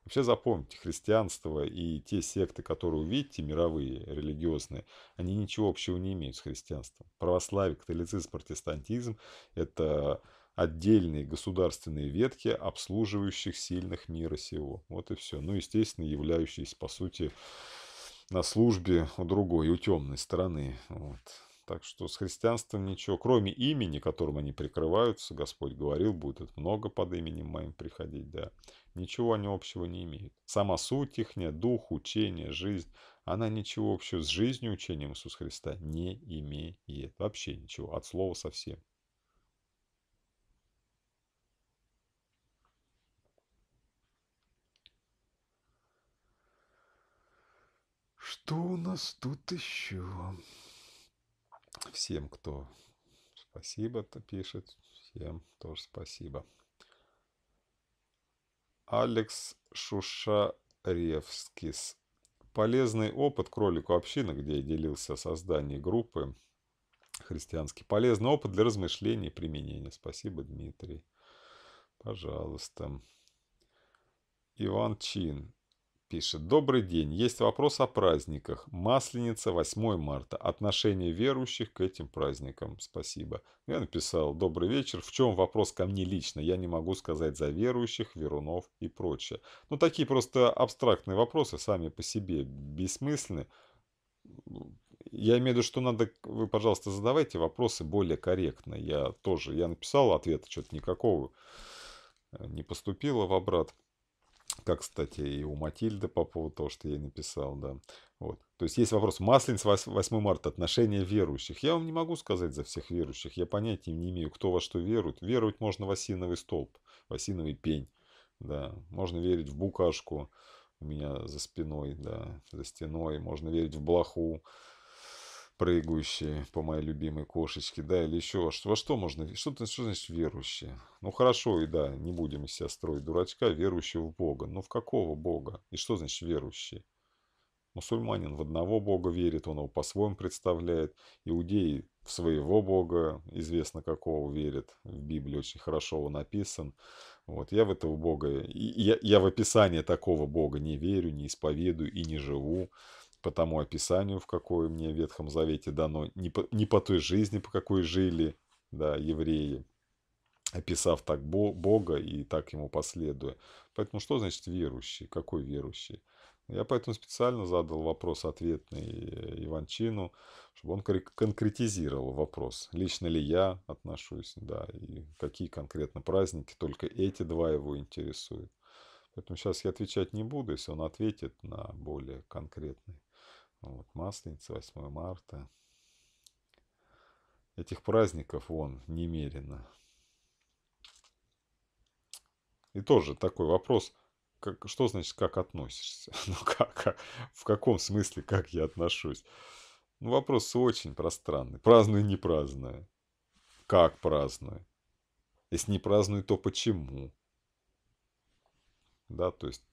Вообще запомните, христианство и те секты, которые увидите, мировые, религиозные, они ничего общего не имеют с христианством. Православие, католицизм, протестантизм – это отдельные государственные ветки, обслуживающих сильных мира сего. Вот и все. Ну, естественно, являющиеся, по сути, на службе у другой, у темной стороны. Вот. Так что с христианством ничего, кроме имени, которым они прикрываются, Господь говорил, будет много под именем моим приходить, да. Ничего они общего не имеют. Сама суть их, дух, учение, жизнь, она ничего общего с жизнью, учением Иисуса Христа не имеет. Вообще ничего, от слова совсем. Что у нас тут еще? Всем, кто спасибо-то пишет, всем тоже спасибо. Алекс Шушаревскис. Полезный опыт кролику общины, где я делился о создании группы христианский. Полезный опыт для размышлений и применения. Спасибо, Дмитрий. Пожалуйста. Иван Чин пишет. Добрый день. Есть вопрос о праздниках. Масленица 8 марта. Отношение верующих к этим праздникам. Спасибо. Я написал. Добрый вечер. В чем вопрос ко мне лично? Я не могу сказать за верующих, верунов и прочее. Ну, такие просто абстрактные вопросы сами по себе бессмысленны. Я имею в виду, что надо, вы, пожалуйста, задавайте вопросы более корректно. Я тоже, я написал ответа, что-то никакого э, не поступило в обратку. Как, кстати, и у Матильды по поводу того, что я ей написал, да. Вот. То есть есть вопрос, Масленица, 8 марта, отношения верующих. Я вам не могу сказать за всех верующих, я понятия не имею, кто во что верует. Веровать можно в осиновый столб, в осиновый пень, да. Можно верить в букашку у меня за спиной, да, за стеной. Можно верить в блоху, прыгающие по моей любимой кошечке, да, или еще во что можно, что, -то, что значит верующие? Ну хорошо, и да, не будем из себя строить дурачка, верующего в Бога. Но ну, в какого Бога? И что значит верующий? Мусульманин в одного Бога верит, он его по-своему представляет. Иудеи в своего Бога, известно какого, верят. В Библии очень хорошо он написан. Вот, я в этого Бога, я, я в описание такого Бога не верю, не исповедую и не живу по тому описанию, в какое мне Ветхом Завете дано, не по, не по той жизни, по какой жили да, евреи, описав так Бога и так ему последуя. Поэтому что значит верующий? Какой верующий? Я поэтому специально задал вопрос ответный э, Иванчину, чтобы он конкретизировал вопрос. Лично ли я отношусь, да, и какие конкретно праздники, только эти два его интересуют. Поэтому сейчас я отвечать не буду, если он ответит на более конкретный вот, Масленица, 8 марта. Этих праздников вон немерено. И тоже такой вопрос, как, что значит, как относишься? Ну, как, а, в каком смысле, как я отношусь? Ну, вопрос очень пространный. Праздную, не праздную. Как праздную? Если не праздную, то почему? Да, то есть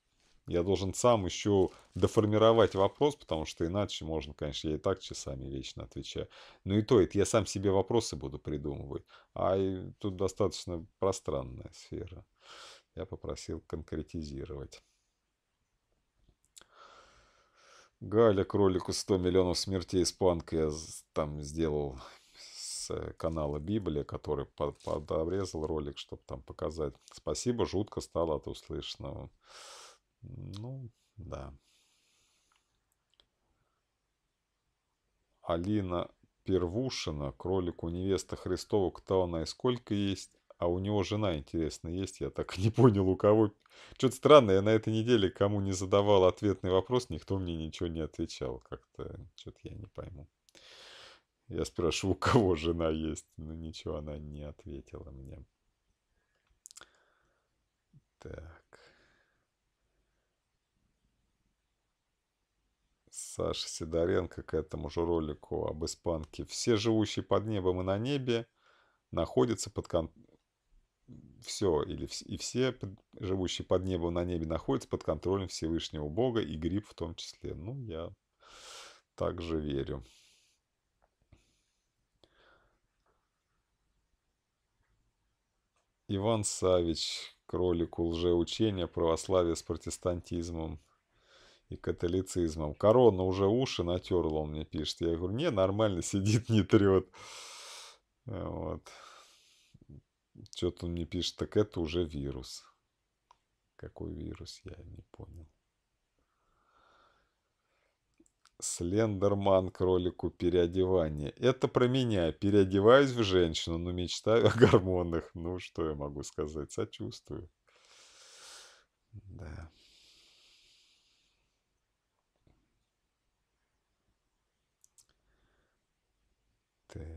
я должен сам еще доформировать вопрос, потому что иначе можно, конечно, я и так часами вечно отвечаю. Но ну и то, это я сам себе вопросы буду придумывать. А тут достаточно пространная сфера. Я попросил конкретизировать. Галя кролику 100 миллионов смертей испанка я там сделал с канала Библия, который подобрезал ролик, чтобы там показать. Спасибо, жутко стало от услышанного. Ну, да. Алина Первушина, кролику невеста Христова, кто она и сколько есть. А у него жена, интересно, есть? Я так и не понял, у кого. Что-то странно, я на этой неделе кому не задавал ответный вопрос, никто мне ничего не отвечал. Как-то что-то я не пойму. Я спрашиваю, у кого жена есть, но ну, ничего она не ответила мне. Так. Саша Сидоренко к этому же ролику об испанке. Все живущие под небом и на небе находятся под кон... все или в... и все под... живущие под небом и на небе находятся под контролем Всевышнего Бога и грипп в том числе. Ну, я также верю. Иван Савич к ролику «Лжеучение православия с протестантизмом» и католицизмом. Корона уже уши натерла, он мне пишет. Я говорю, не, нормально, сидит, не трет. Вот. Что-то он мне пишет, так это уже вирус. Какой вирус, я не понял. Слендерман к ролику переодевание. Это про меня. Переодеваюсь в женщину, но мечтаю о гормонах. Ну, что я могу сказать? Сочувствую. Да. ты.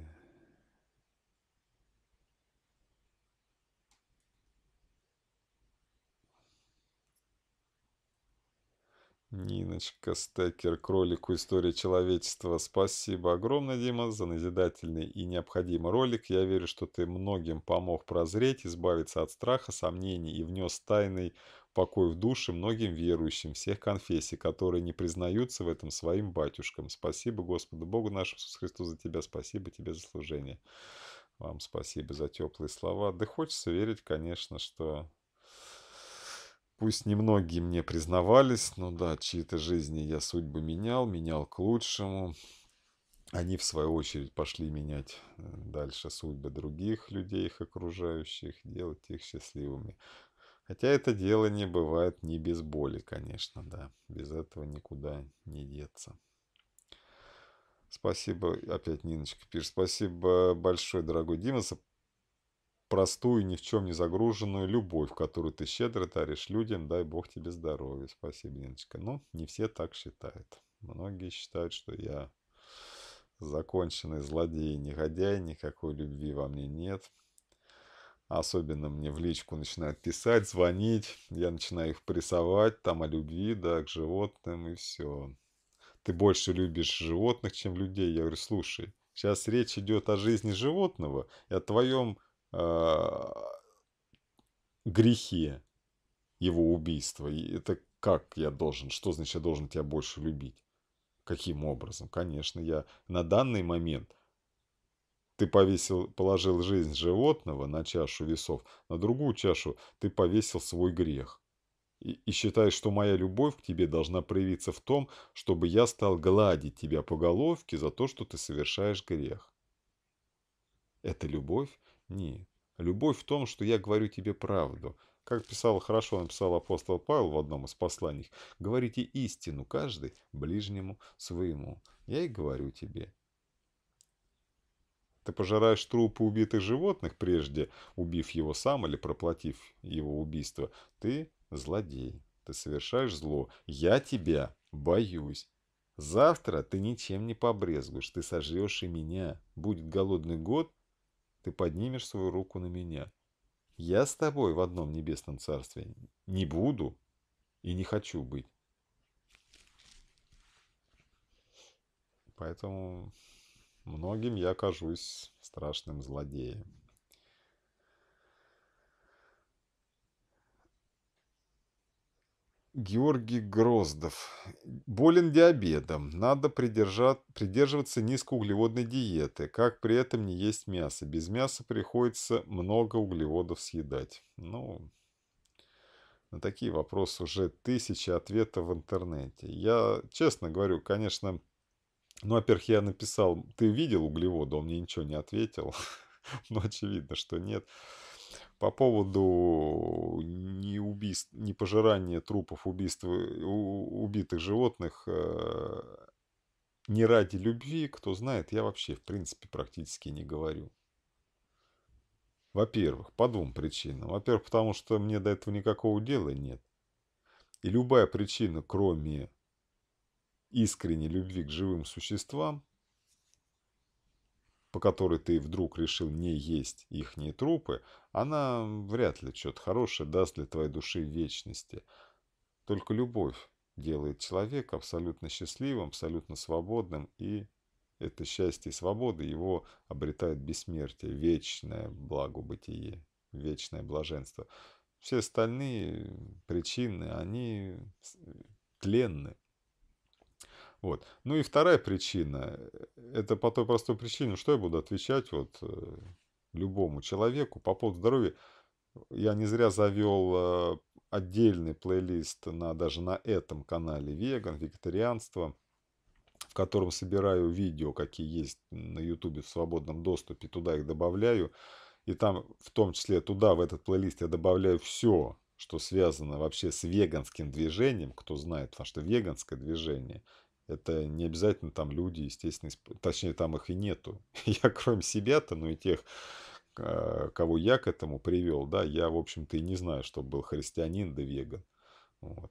Ниночка Стекер, кролику «История человечества». Спасибо огромное, Дима, за назидательный и необходимый ролик. Я верю, что ты многим помог прозреть, избавиться от страха, сомнений и внес тайный покой в душе многим верующим всех конфессий, которые не признаются в этом своим батюшкам. Спасибо Господу Богу нашему Иисусу Христу за тебя, спасибо тебе за служение. Вам спасибо за теплые слова. Да хочется верить, конечно, что пусть немногие мне признавались, но да, чьи-то жизни я судьбу менял, менял к лучшему. Они, в свою очередь, пошли менять э, дальше судьбы других людей, их окружающих, делать их счастливыми. Хотя это дело не бывает не без боли, конечно, да. Без этого никуда не деться. Спасибо, опять Ниночка пишет. Спасибо большое, дорогой Дима, за простую, ни в чем не загруженную любовь, которую ты щедро даришь людям. Дай Бог тебе здоровья. Спасибо, Ниночка. Ну, не все так считают. Многие считают, что я законченный злодей, негодяй, никакой любви во мне нет особенно мне в личку начинают писать, звонить, я начинаю их прессовать, там о любви, да, к животным и все. Ты больше любишь животных, чем людей. Я говорю, слушай, сейчас речь идет о жизни животного и о твоем э, а, грехе его убийства. И это как я должен, что значит я должен тебя больше любить? Каким образом? Конечно, я на данный момент ты повесил, положил жизнь животного на чашу весов, на другую чашу ты повесил свой грех. И, и считаешь, что моя любовь к тебе должна проявиться в том, чтобы я стал гладить тебя по головке за то, что ты совершаешь грех. Это любовь? Нет. Любовь в том, что я говорю тебе правду. Как писал, хорошо написал апостол Павел в одном из посланий, говорите истину каждый ближнему своему. Я и говорю тебе, ты пожираешь трупы убитых животных, прежде убив его сам или проплатив его убийство. Ты злодей. Ты совершаешь зло. Я тебя боюсь. Завтра ты ничем не побрезгуешь. Ты сожрешь и меня. Будет голодный год, ты поднимешь свою руку на меня. Я с тобой в одном небесном царстве не буду и не хочу быть. Поэтому Многим я кажусь страшным злодеем. Георгий Гроздов. Болен диабетом. Надо придерживаться низкоуглеводной диеты. Как при этом не есть мясо? Без мяса приходится много углеводов съедать. Ну, на такие вопросы уже тысячи ответов в интернете. Я честно говорю, конечно, ну, во-первых, я написал, ты видел углеводы? Он мне ничего не ответил. Но ну, очевидно, что нет. По поводу э, не, убийств, не пожирания трупов убийств, э, убитых животных э, не ради любви, кто знает, я вообще, в принципе, практически не говорю. Во-первых, по двум причинам. Во-первых, потому что мне до этого никакого дела нет. И любая причина, кроме искренней любви к живым существам, по которой ты вдруг решил не есть ихние трупы, она вряд ли что-то хорошее даст для твоей души вечности. Только любовь делает человека абсолютно счастливым, абсолютно свободным, и это счастье и свобода его обретает бессмертие, вечное благо бытие, вечное блаженство. Все остальные причины, они тленны, вот. Ну и вторая причина, это по той простой причине, что я буду отвечать вот э, любому человеку по поводу здоровья. Я не зря завел э, отдельный плейлист на, даже на этом канале «Веган», «Вегетарианство», в котором собираю видео, какие есть на YouTube в свободном доступе, туда их добавляю. И там, в том числе, туда, в этот плейлист я добавляю все, что связано вообще с веганским движением, кто знает, потому что веганское движение это не обязательно там люди, естественно, исп... точнее, там их и нету. Я кроме себя-то, ну и тех, а, кого я к этому привел, да, я, в общем-то, и не знаю, что был христианин да веган. Вот.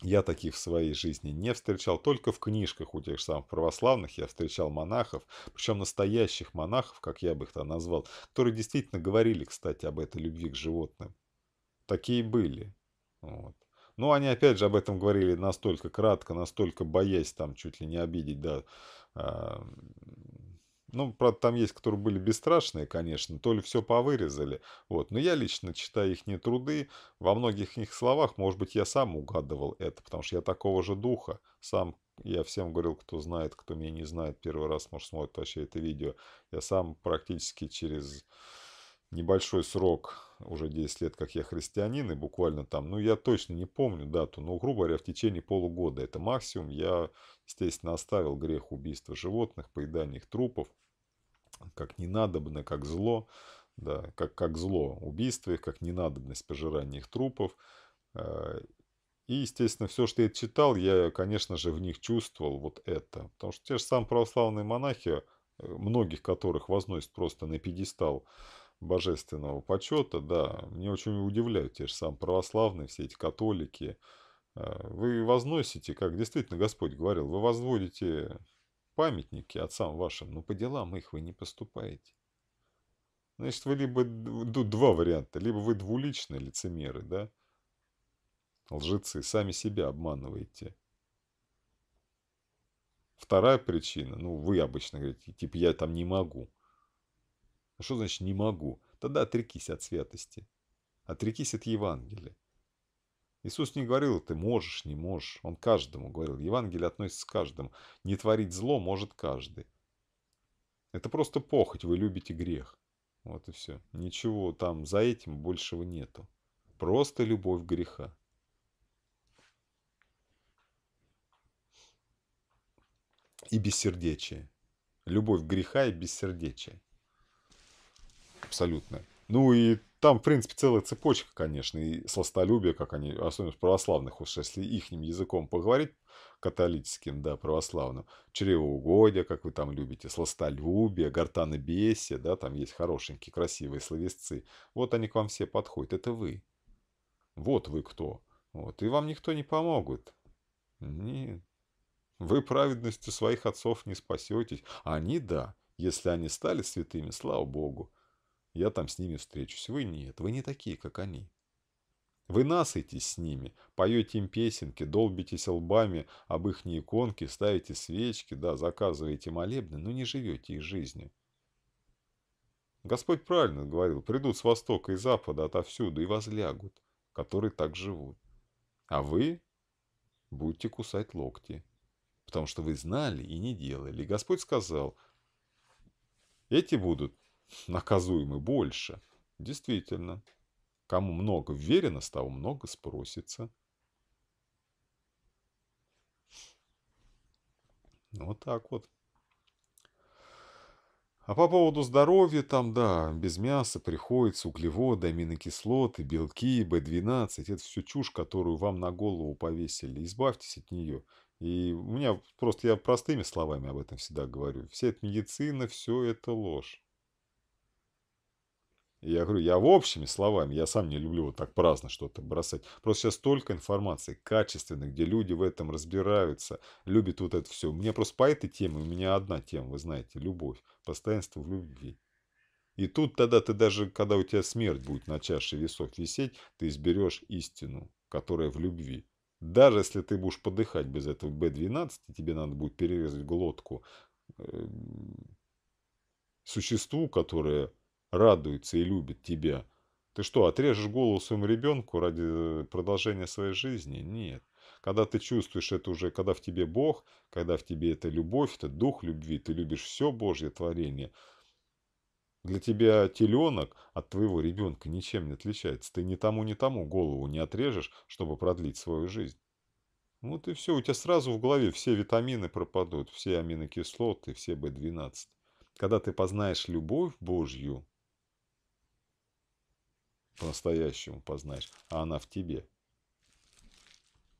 Я таких в своей жизни не встречал, только в книжках у тех же самых православных я встречал монахов, причем настоящих монахов, как я бы их там назвал, которые действительно говорили, кстати, об этой любви к животным. Такие были. Вот. Но ну, они опять же об этом говорили настолько кратко, настолько боясь там чуть ли не обидеть, да. А, ну, правда, там есть, которые были бесстрашные, конечно, то ли все повырезали. Вот. Но я лично, читая их не труды, во многих их словах, может быть, я сам угадывал это, потому что я такого же духа. Сам я всем говорил, кто знает, кто меня не знает, первый раз, может, смотрит вообще это видео. Я сам практически через небольшой срок уже 10 лет, как я христианин, и буквально там, ну, я точно не помню дату, но, грубо говоря, в течение полугода это максимум. Я, естественно, оставил грех убийства животных, поедания их трупов, как ненадобно, как зло, да, как, как зло убийство их, как ненадобность пожирания их трупов. Э, и, естественно, все, что я читал, я, конечно же, в них чувствовал вот это. Потому что те же самые православные монахи, э, многих которых возносят просто на пьедестал, божественного почета, да, мне очень удивляют те же самые православные, все эти католики. Э, вы возносите, как действительно Господь говорил, вы возводите памятники отцам вашим, но по делам их вы не поступаете. Значит, вы либо... два варианта. Либо вы двуличные лицемеры, да? Лжецы, сами себя обманываете. Вторая причина, ну, вы обычно говорите, типа, я там не могу. А что значит «не могу»? Тогда отрекись от святости. Отрекись от Евангелия. Иисус не говорил «ты можешь, не можешь». Он каждому говорил. Евангелие относится к каждому. Не творить зло может каждый. Это просто похоть, вы любите грех. Вот и все. Ничего там за этим большего нету. Просто любовь греха. И бессердечие. Любовь греха и бессердечие абсолютно. Ну и там, в принципе, целая цепочка, конечно, и сластолюбие, как они, особенно в православных уж, если ихним языком поговорить, католическим, да, православным, чревоугодие, как вы там любите, сластолюбие, гортанобесие, да, там есть хорошенькие, красивые словесцы. Вот они к вам все подходят, это вы. Вот вы кто. Вот, и вам никто не помогут. Нет. Вы праведностью своих отцов не спасетесь. Они, да, если они стали святыми, слава Богу. Я там с ними встречусь. Вы нет, вы не такие, как они. Вы насытитесь с ними, поете им песенки, долбитесь лбами об их иконки, ставите свечки, да, заказываете молебны, но не живете их жизнью. Господь правильно говорил, придут с востока и запада отовсюду и возлягут, которые так живут. А вы будете кусать локти, потому что вы знали и не делали. И Господь сказал, эти будут наказуемы больше. Действительно, кому много верено, с того много спросится. Вот так вот. А по поводу здоровья, там, да, без мяса приходится углеводы, аминокислоты, белки, B12. Это все чушь, которую вам на голову повесили. Избавьтесь от нее. И у меня просто, я простыми словами об этом всегда говорю. Вся эта медицина, все это ложь. Я говорю, я в общими словами, я сам не люблю вот так праздно что-то бросать. Просто сейчас столько информации качественной, где люди в этом разбираются, любят вот это все. Мне просто по этой теме, у меня одна тема, вы знаете, любовь, постоянство в любви. И тут тогда ты даже, когда у тебя смерть будет на чаше весов висеть, ты изберешь истину, которая в любви. Даже если ты будешь подыхать без этого б 12 тебе надо будет перерезать глотку эм, существу, которое радуется и любит тебя. Ты что, отрежешь голову своему ребенку ради э, продолжения своей жизни? Нет. Когда ты чувствуешь это уже, когда в тебе Бог, когда в тебе это любовь, это дух любви, ты любишь все Божье творение. Для тебя теленок от твоего ребенка ничем не отличается. Ты ни тому, ни тому голову не отрежешь, чтобы продлить свою жизнь. Вот и все, у тебя сразу в голове все витамины пропадут, все аминокислоты, все B12. Когда ты познаешь любовь Божью, по-настоящему познаешь, а она в тебе.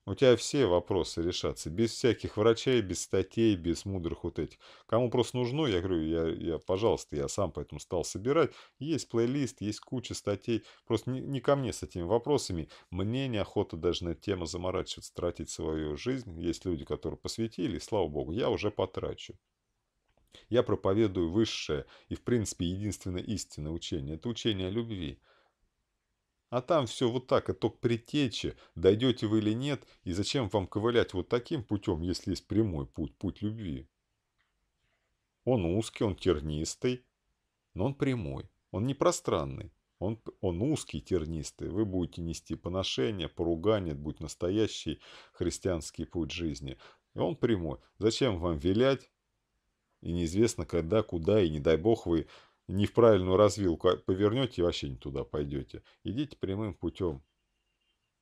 У тебя все вопросы решатся, без всяких врачей, без статей, без мудрых вот этих. Кому просто нужно, я говорю, я, я, пожалуйста, я сам поэтому стал собирать. Есть плейлист, есть куча статей. Просто не, не ко мне с этими вопросами. Мне неохота даже на эту тему заморачиваться, тратить свою жизнь. Есть люди, которые посвятили, и, слава богу, я уже потрачу. Я проповедую высшее и, в принципе, единственное истинное учение. Это учение о любви. А там все вот так, итог притечи, дойдете вы или нет, и зачем вам ковылять вот таким путем, если есть прямой путь, путь любви? Он узкий, он тернистый, но он прямой, он не пространный. Он, он узкий, тернистый. Вы будете нести поношение, поругание, будет настоящий христианский путь жизни. И он прямой. Зачем вам вилять? И неизвестно когда, куда, и не дай бог вы не в правильную развилку а повернете, вообще не туда пойдете. Идите прямым путем.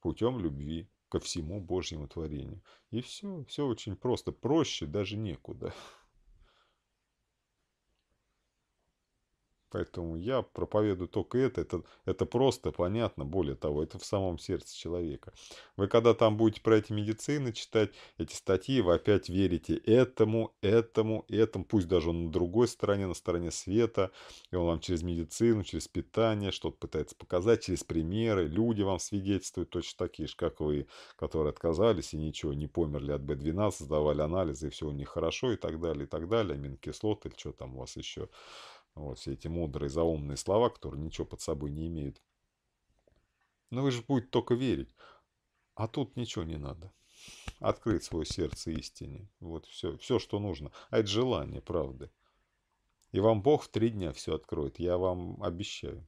Путем любви ко всему Божьему творению. И все, все очень просто, проще даже некуда. Поэтому я проповедую только это. это. Это просто, понятно, более того, это в самом сердце человека. Вы когда там будете про эти медицины читать, эти статьи, вы опять верите этому, этому, этому. Пусть даже он на другой стороне, на стороне света. И он вам через медицину, через питание что-то пытается показать, через примеры. Люди вам свидетельствуют точно такие же, как вы, которые отказались и ничего, не померли от B12, сдавали анализы, и все у них хорошо и так далее, и так далее. Аминокислоты или что там у вас еще вот все эти мудрые, заумные слова, которые ничего под собой не имеют. Но вы же будете только верить. А тут ничего не надо. Открыть свое сердце истине. Вот все, все, что нужно. А это желание правды. И вам Бог в три дня все откроет. Я вам обещаю.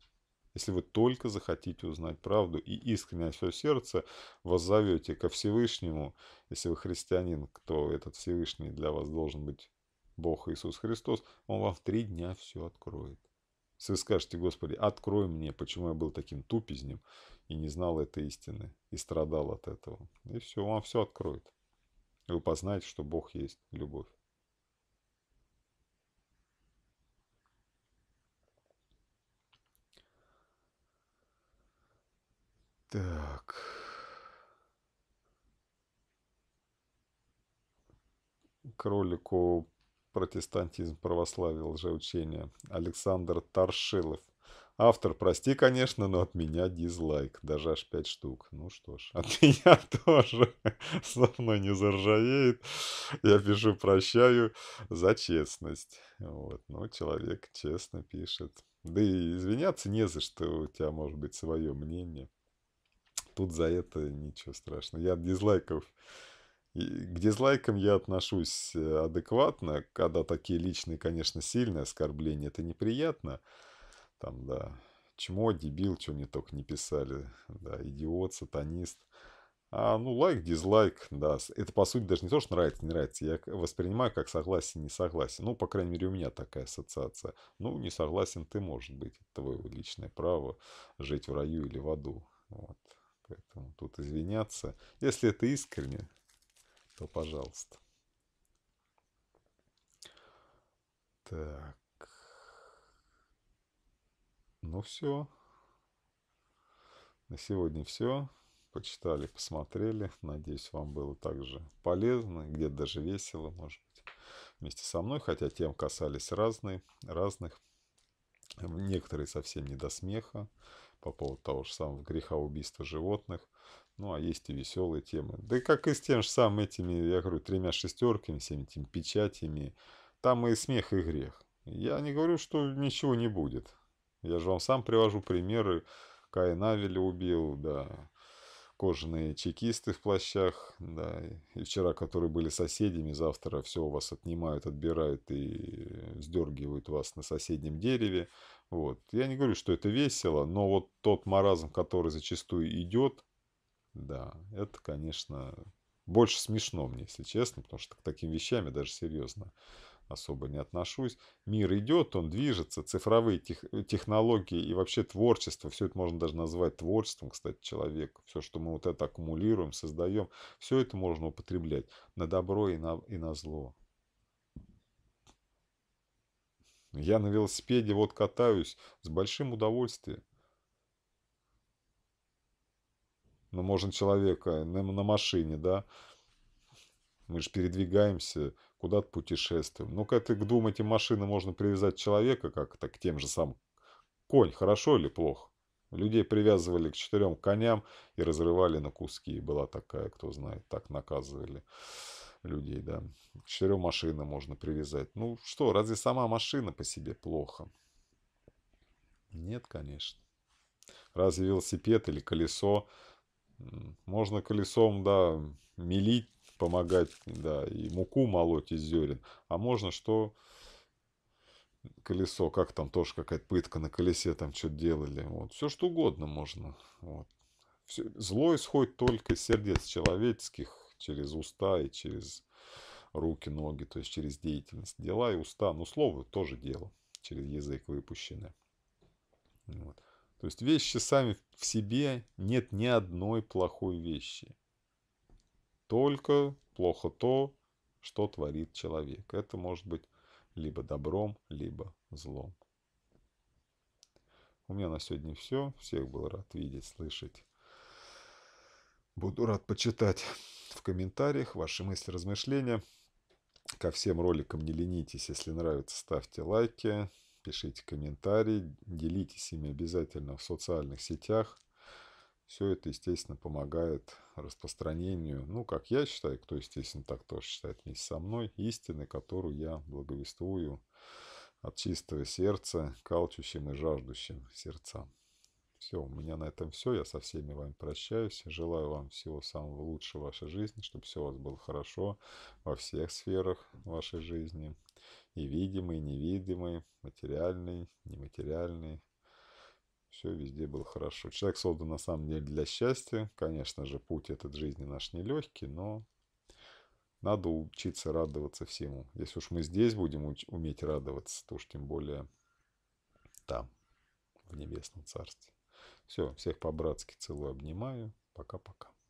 Если вы только захотите узнать правду и искренне от всего сердца воззовете ко Всевышнему, если вы христианин, то этот Всевышний для вас должен быть Бог Иисус Христос, Он вам в три дня все откроет. Если вы скажете, Господи, открой мне, почему я был таким тупизнем и не знал этой истины, и страдал от этого. И все, Он вам все откроет. И вы познаете, что Бог есть любовь. Так. Кролику протестантизм, православие, лжеучение. Александр Таршилов. Автор, прости, конечно, но от меня дизлайк. Даже аж пять штук. Ну что ж, от меня тоже. Со мной не заржавеет. Я пишу прощаю за честность. Вот, ну, человек честно пишет. Да и извиняться не за что. У тебя может быть свое мнение. Тут за это ничего страшного. Я дизлайков к дизлайкам я отношусь э, адекватно, когда такие личные, конечно, сильные оскорбления, это неприятно. Там, да, чмо, дебил, что мне только не писали, да, идиот, сатанист. А, ну, лайк, дизлайк, да, это, по сути, даже не то, что нравится, не нравится, я воспринимаю как согласие, не согласие, Ну, по крайней мере, у меня такая ассоциация. Ну, не согласен ты, может быть, это твое личное право жить в раю или в аду, вот. Поэтому тут извиняться, если это искренне, то пожалуйста. Так. Ну все. На сегодня все. Почитали, посмотрели. Надеюсь, вам было также полезно, где-то даже весело, может быть, вместе со мной. Хотя тем касались разные, разных. Некоторые совсем не до смеха по поводу того же самого греха убийства животных. Ну, а есть и веселые темы. Да как и с тем же самым этими, я говорю, тремя шестерками, всеми этими печатями. Там и смех, и грех. Я не говорю, что ничего не будет. Я же вам сам привожу примеры. Каин Авеля убил, да. Кожаные чекисты в плащах, да. И вчера, которые были соседями, завтра все у вас отнимают, отбирают и сдергивают вас на соседнем дереве. Вот. Я не говорю, что это весело, но вот тот маразм, который зачастую идет, да, это, конечно, больше смешно мне, если честно, потому что к таким вещам я даже серьезно особо не отношусь. Мир идет, он движется, цифровые тех, технологии и вообще творчество, все это можно даже назвать творчеством, кстати, человек Все, что мы вот это аккумулируем, создаем, все это можно употреблять на добро и на, и на зло. Я на велосипеде вот катаюсь с большим удовольствием. ну, можно человека на, машине, да, мы же передвигаемся, куда-то путешествуем. Ну, к, этой, к двум этим машинам можно привязать человека как-то к тем же самым. Конь, хорошо или плохо? Людей привязывали к четырем коням и разрывали на куски. Была такая, кто знает, так наказывали людей, да. К четырем машинам можно привязать. Ну что, разве сама машина по себе плохо? Нет, конечно. Разве велосипед или колесо можно колесом, да, мелить, помогать, да, и муку молоть из зерен. А можно что? Колесо, как там тоже какая-то пытка на колесе там что-то делали. Вот. Все что угодно можно. Вот. Все. Зло исходит только из сердец человеческих, через уста и через руки, ноги, то есть через деятельность. Дела и уста, ну, слово тоже дело, через язык выпущенное Вот. То есть вещи сами в себе нет ни одной плохой вещи. Только плохо то, что творит человек. Это может быть либо добром, либо злом. У меня на сегодня все. Всех был рад видеть, слышать. Буду рад почитать в комментариях ваши мысли, размышления. Ко всем роликам не ленитесь. Если нравится, ставьте лайки пишите комментарии, делитесь ими обязательно в социальных сетях. Все это, естественно, помогает распространению, ну, как я считаю, кто, естественно, так тоже считает вместе со мной, истины, которую я благовествую от чистого сердца, калчущим и жаждущим сердцам. Все, у меня на этом все. Я со всеми вами прощаюсь. Желаю вам всего самого лучшего в вашей жизни, чтобы все у вас было хорошо во всех сферах вашей жизни и видимый, и невидимый, материальный, нематериальный. Все везде было хорошо. Человек создан на самом деле для счастья. Конечно же, путь этот жизни наш нелегкий, но надо учиться радоваться всему. Если уж мы здесь будем уметь радоваться, то уж тем более там, в небесном царстве. Все, всех по-братски целую, обнимаю. Пока-пока.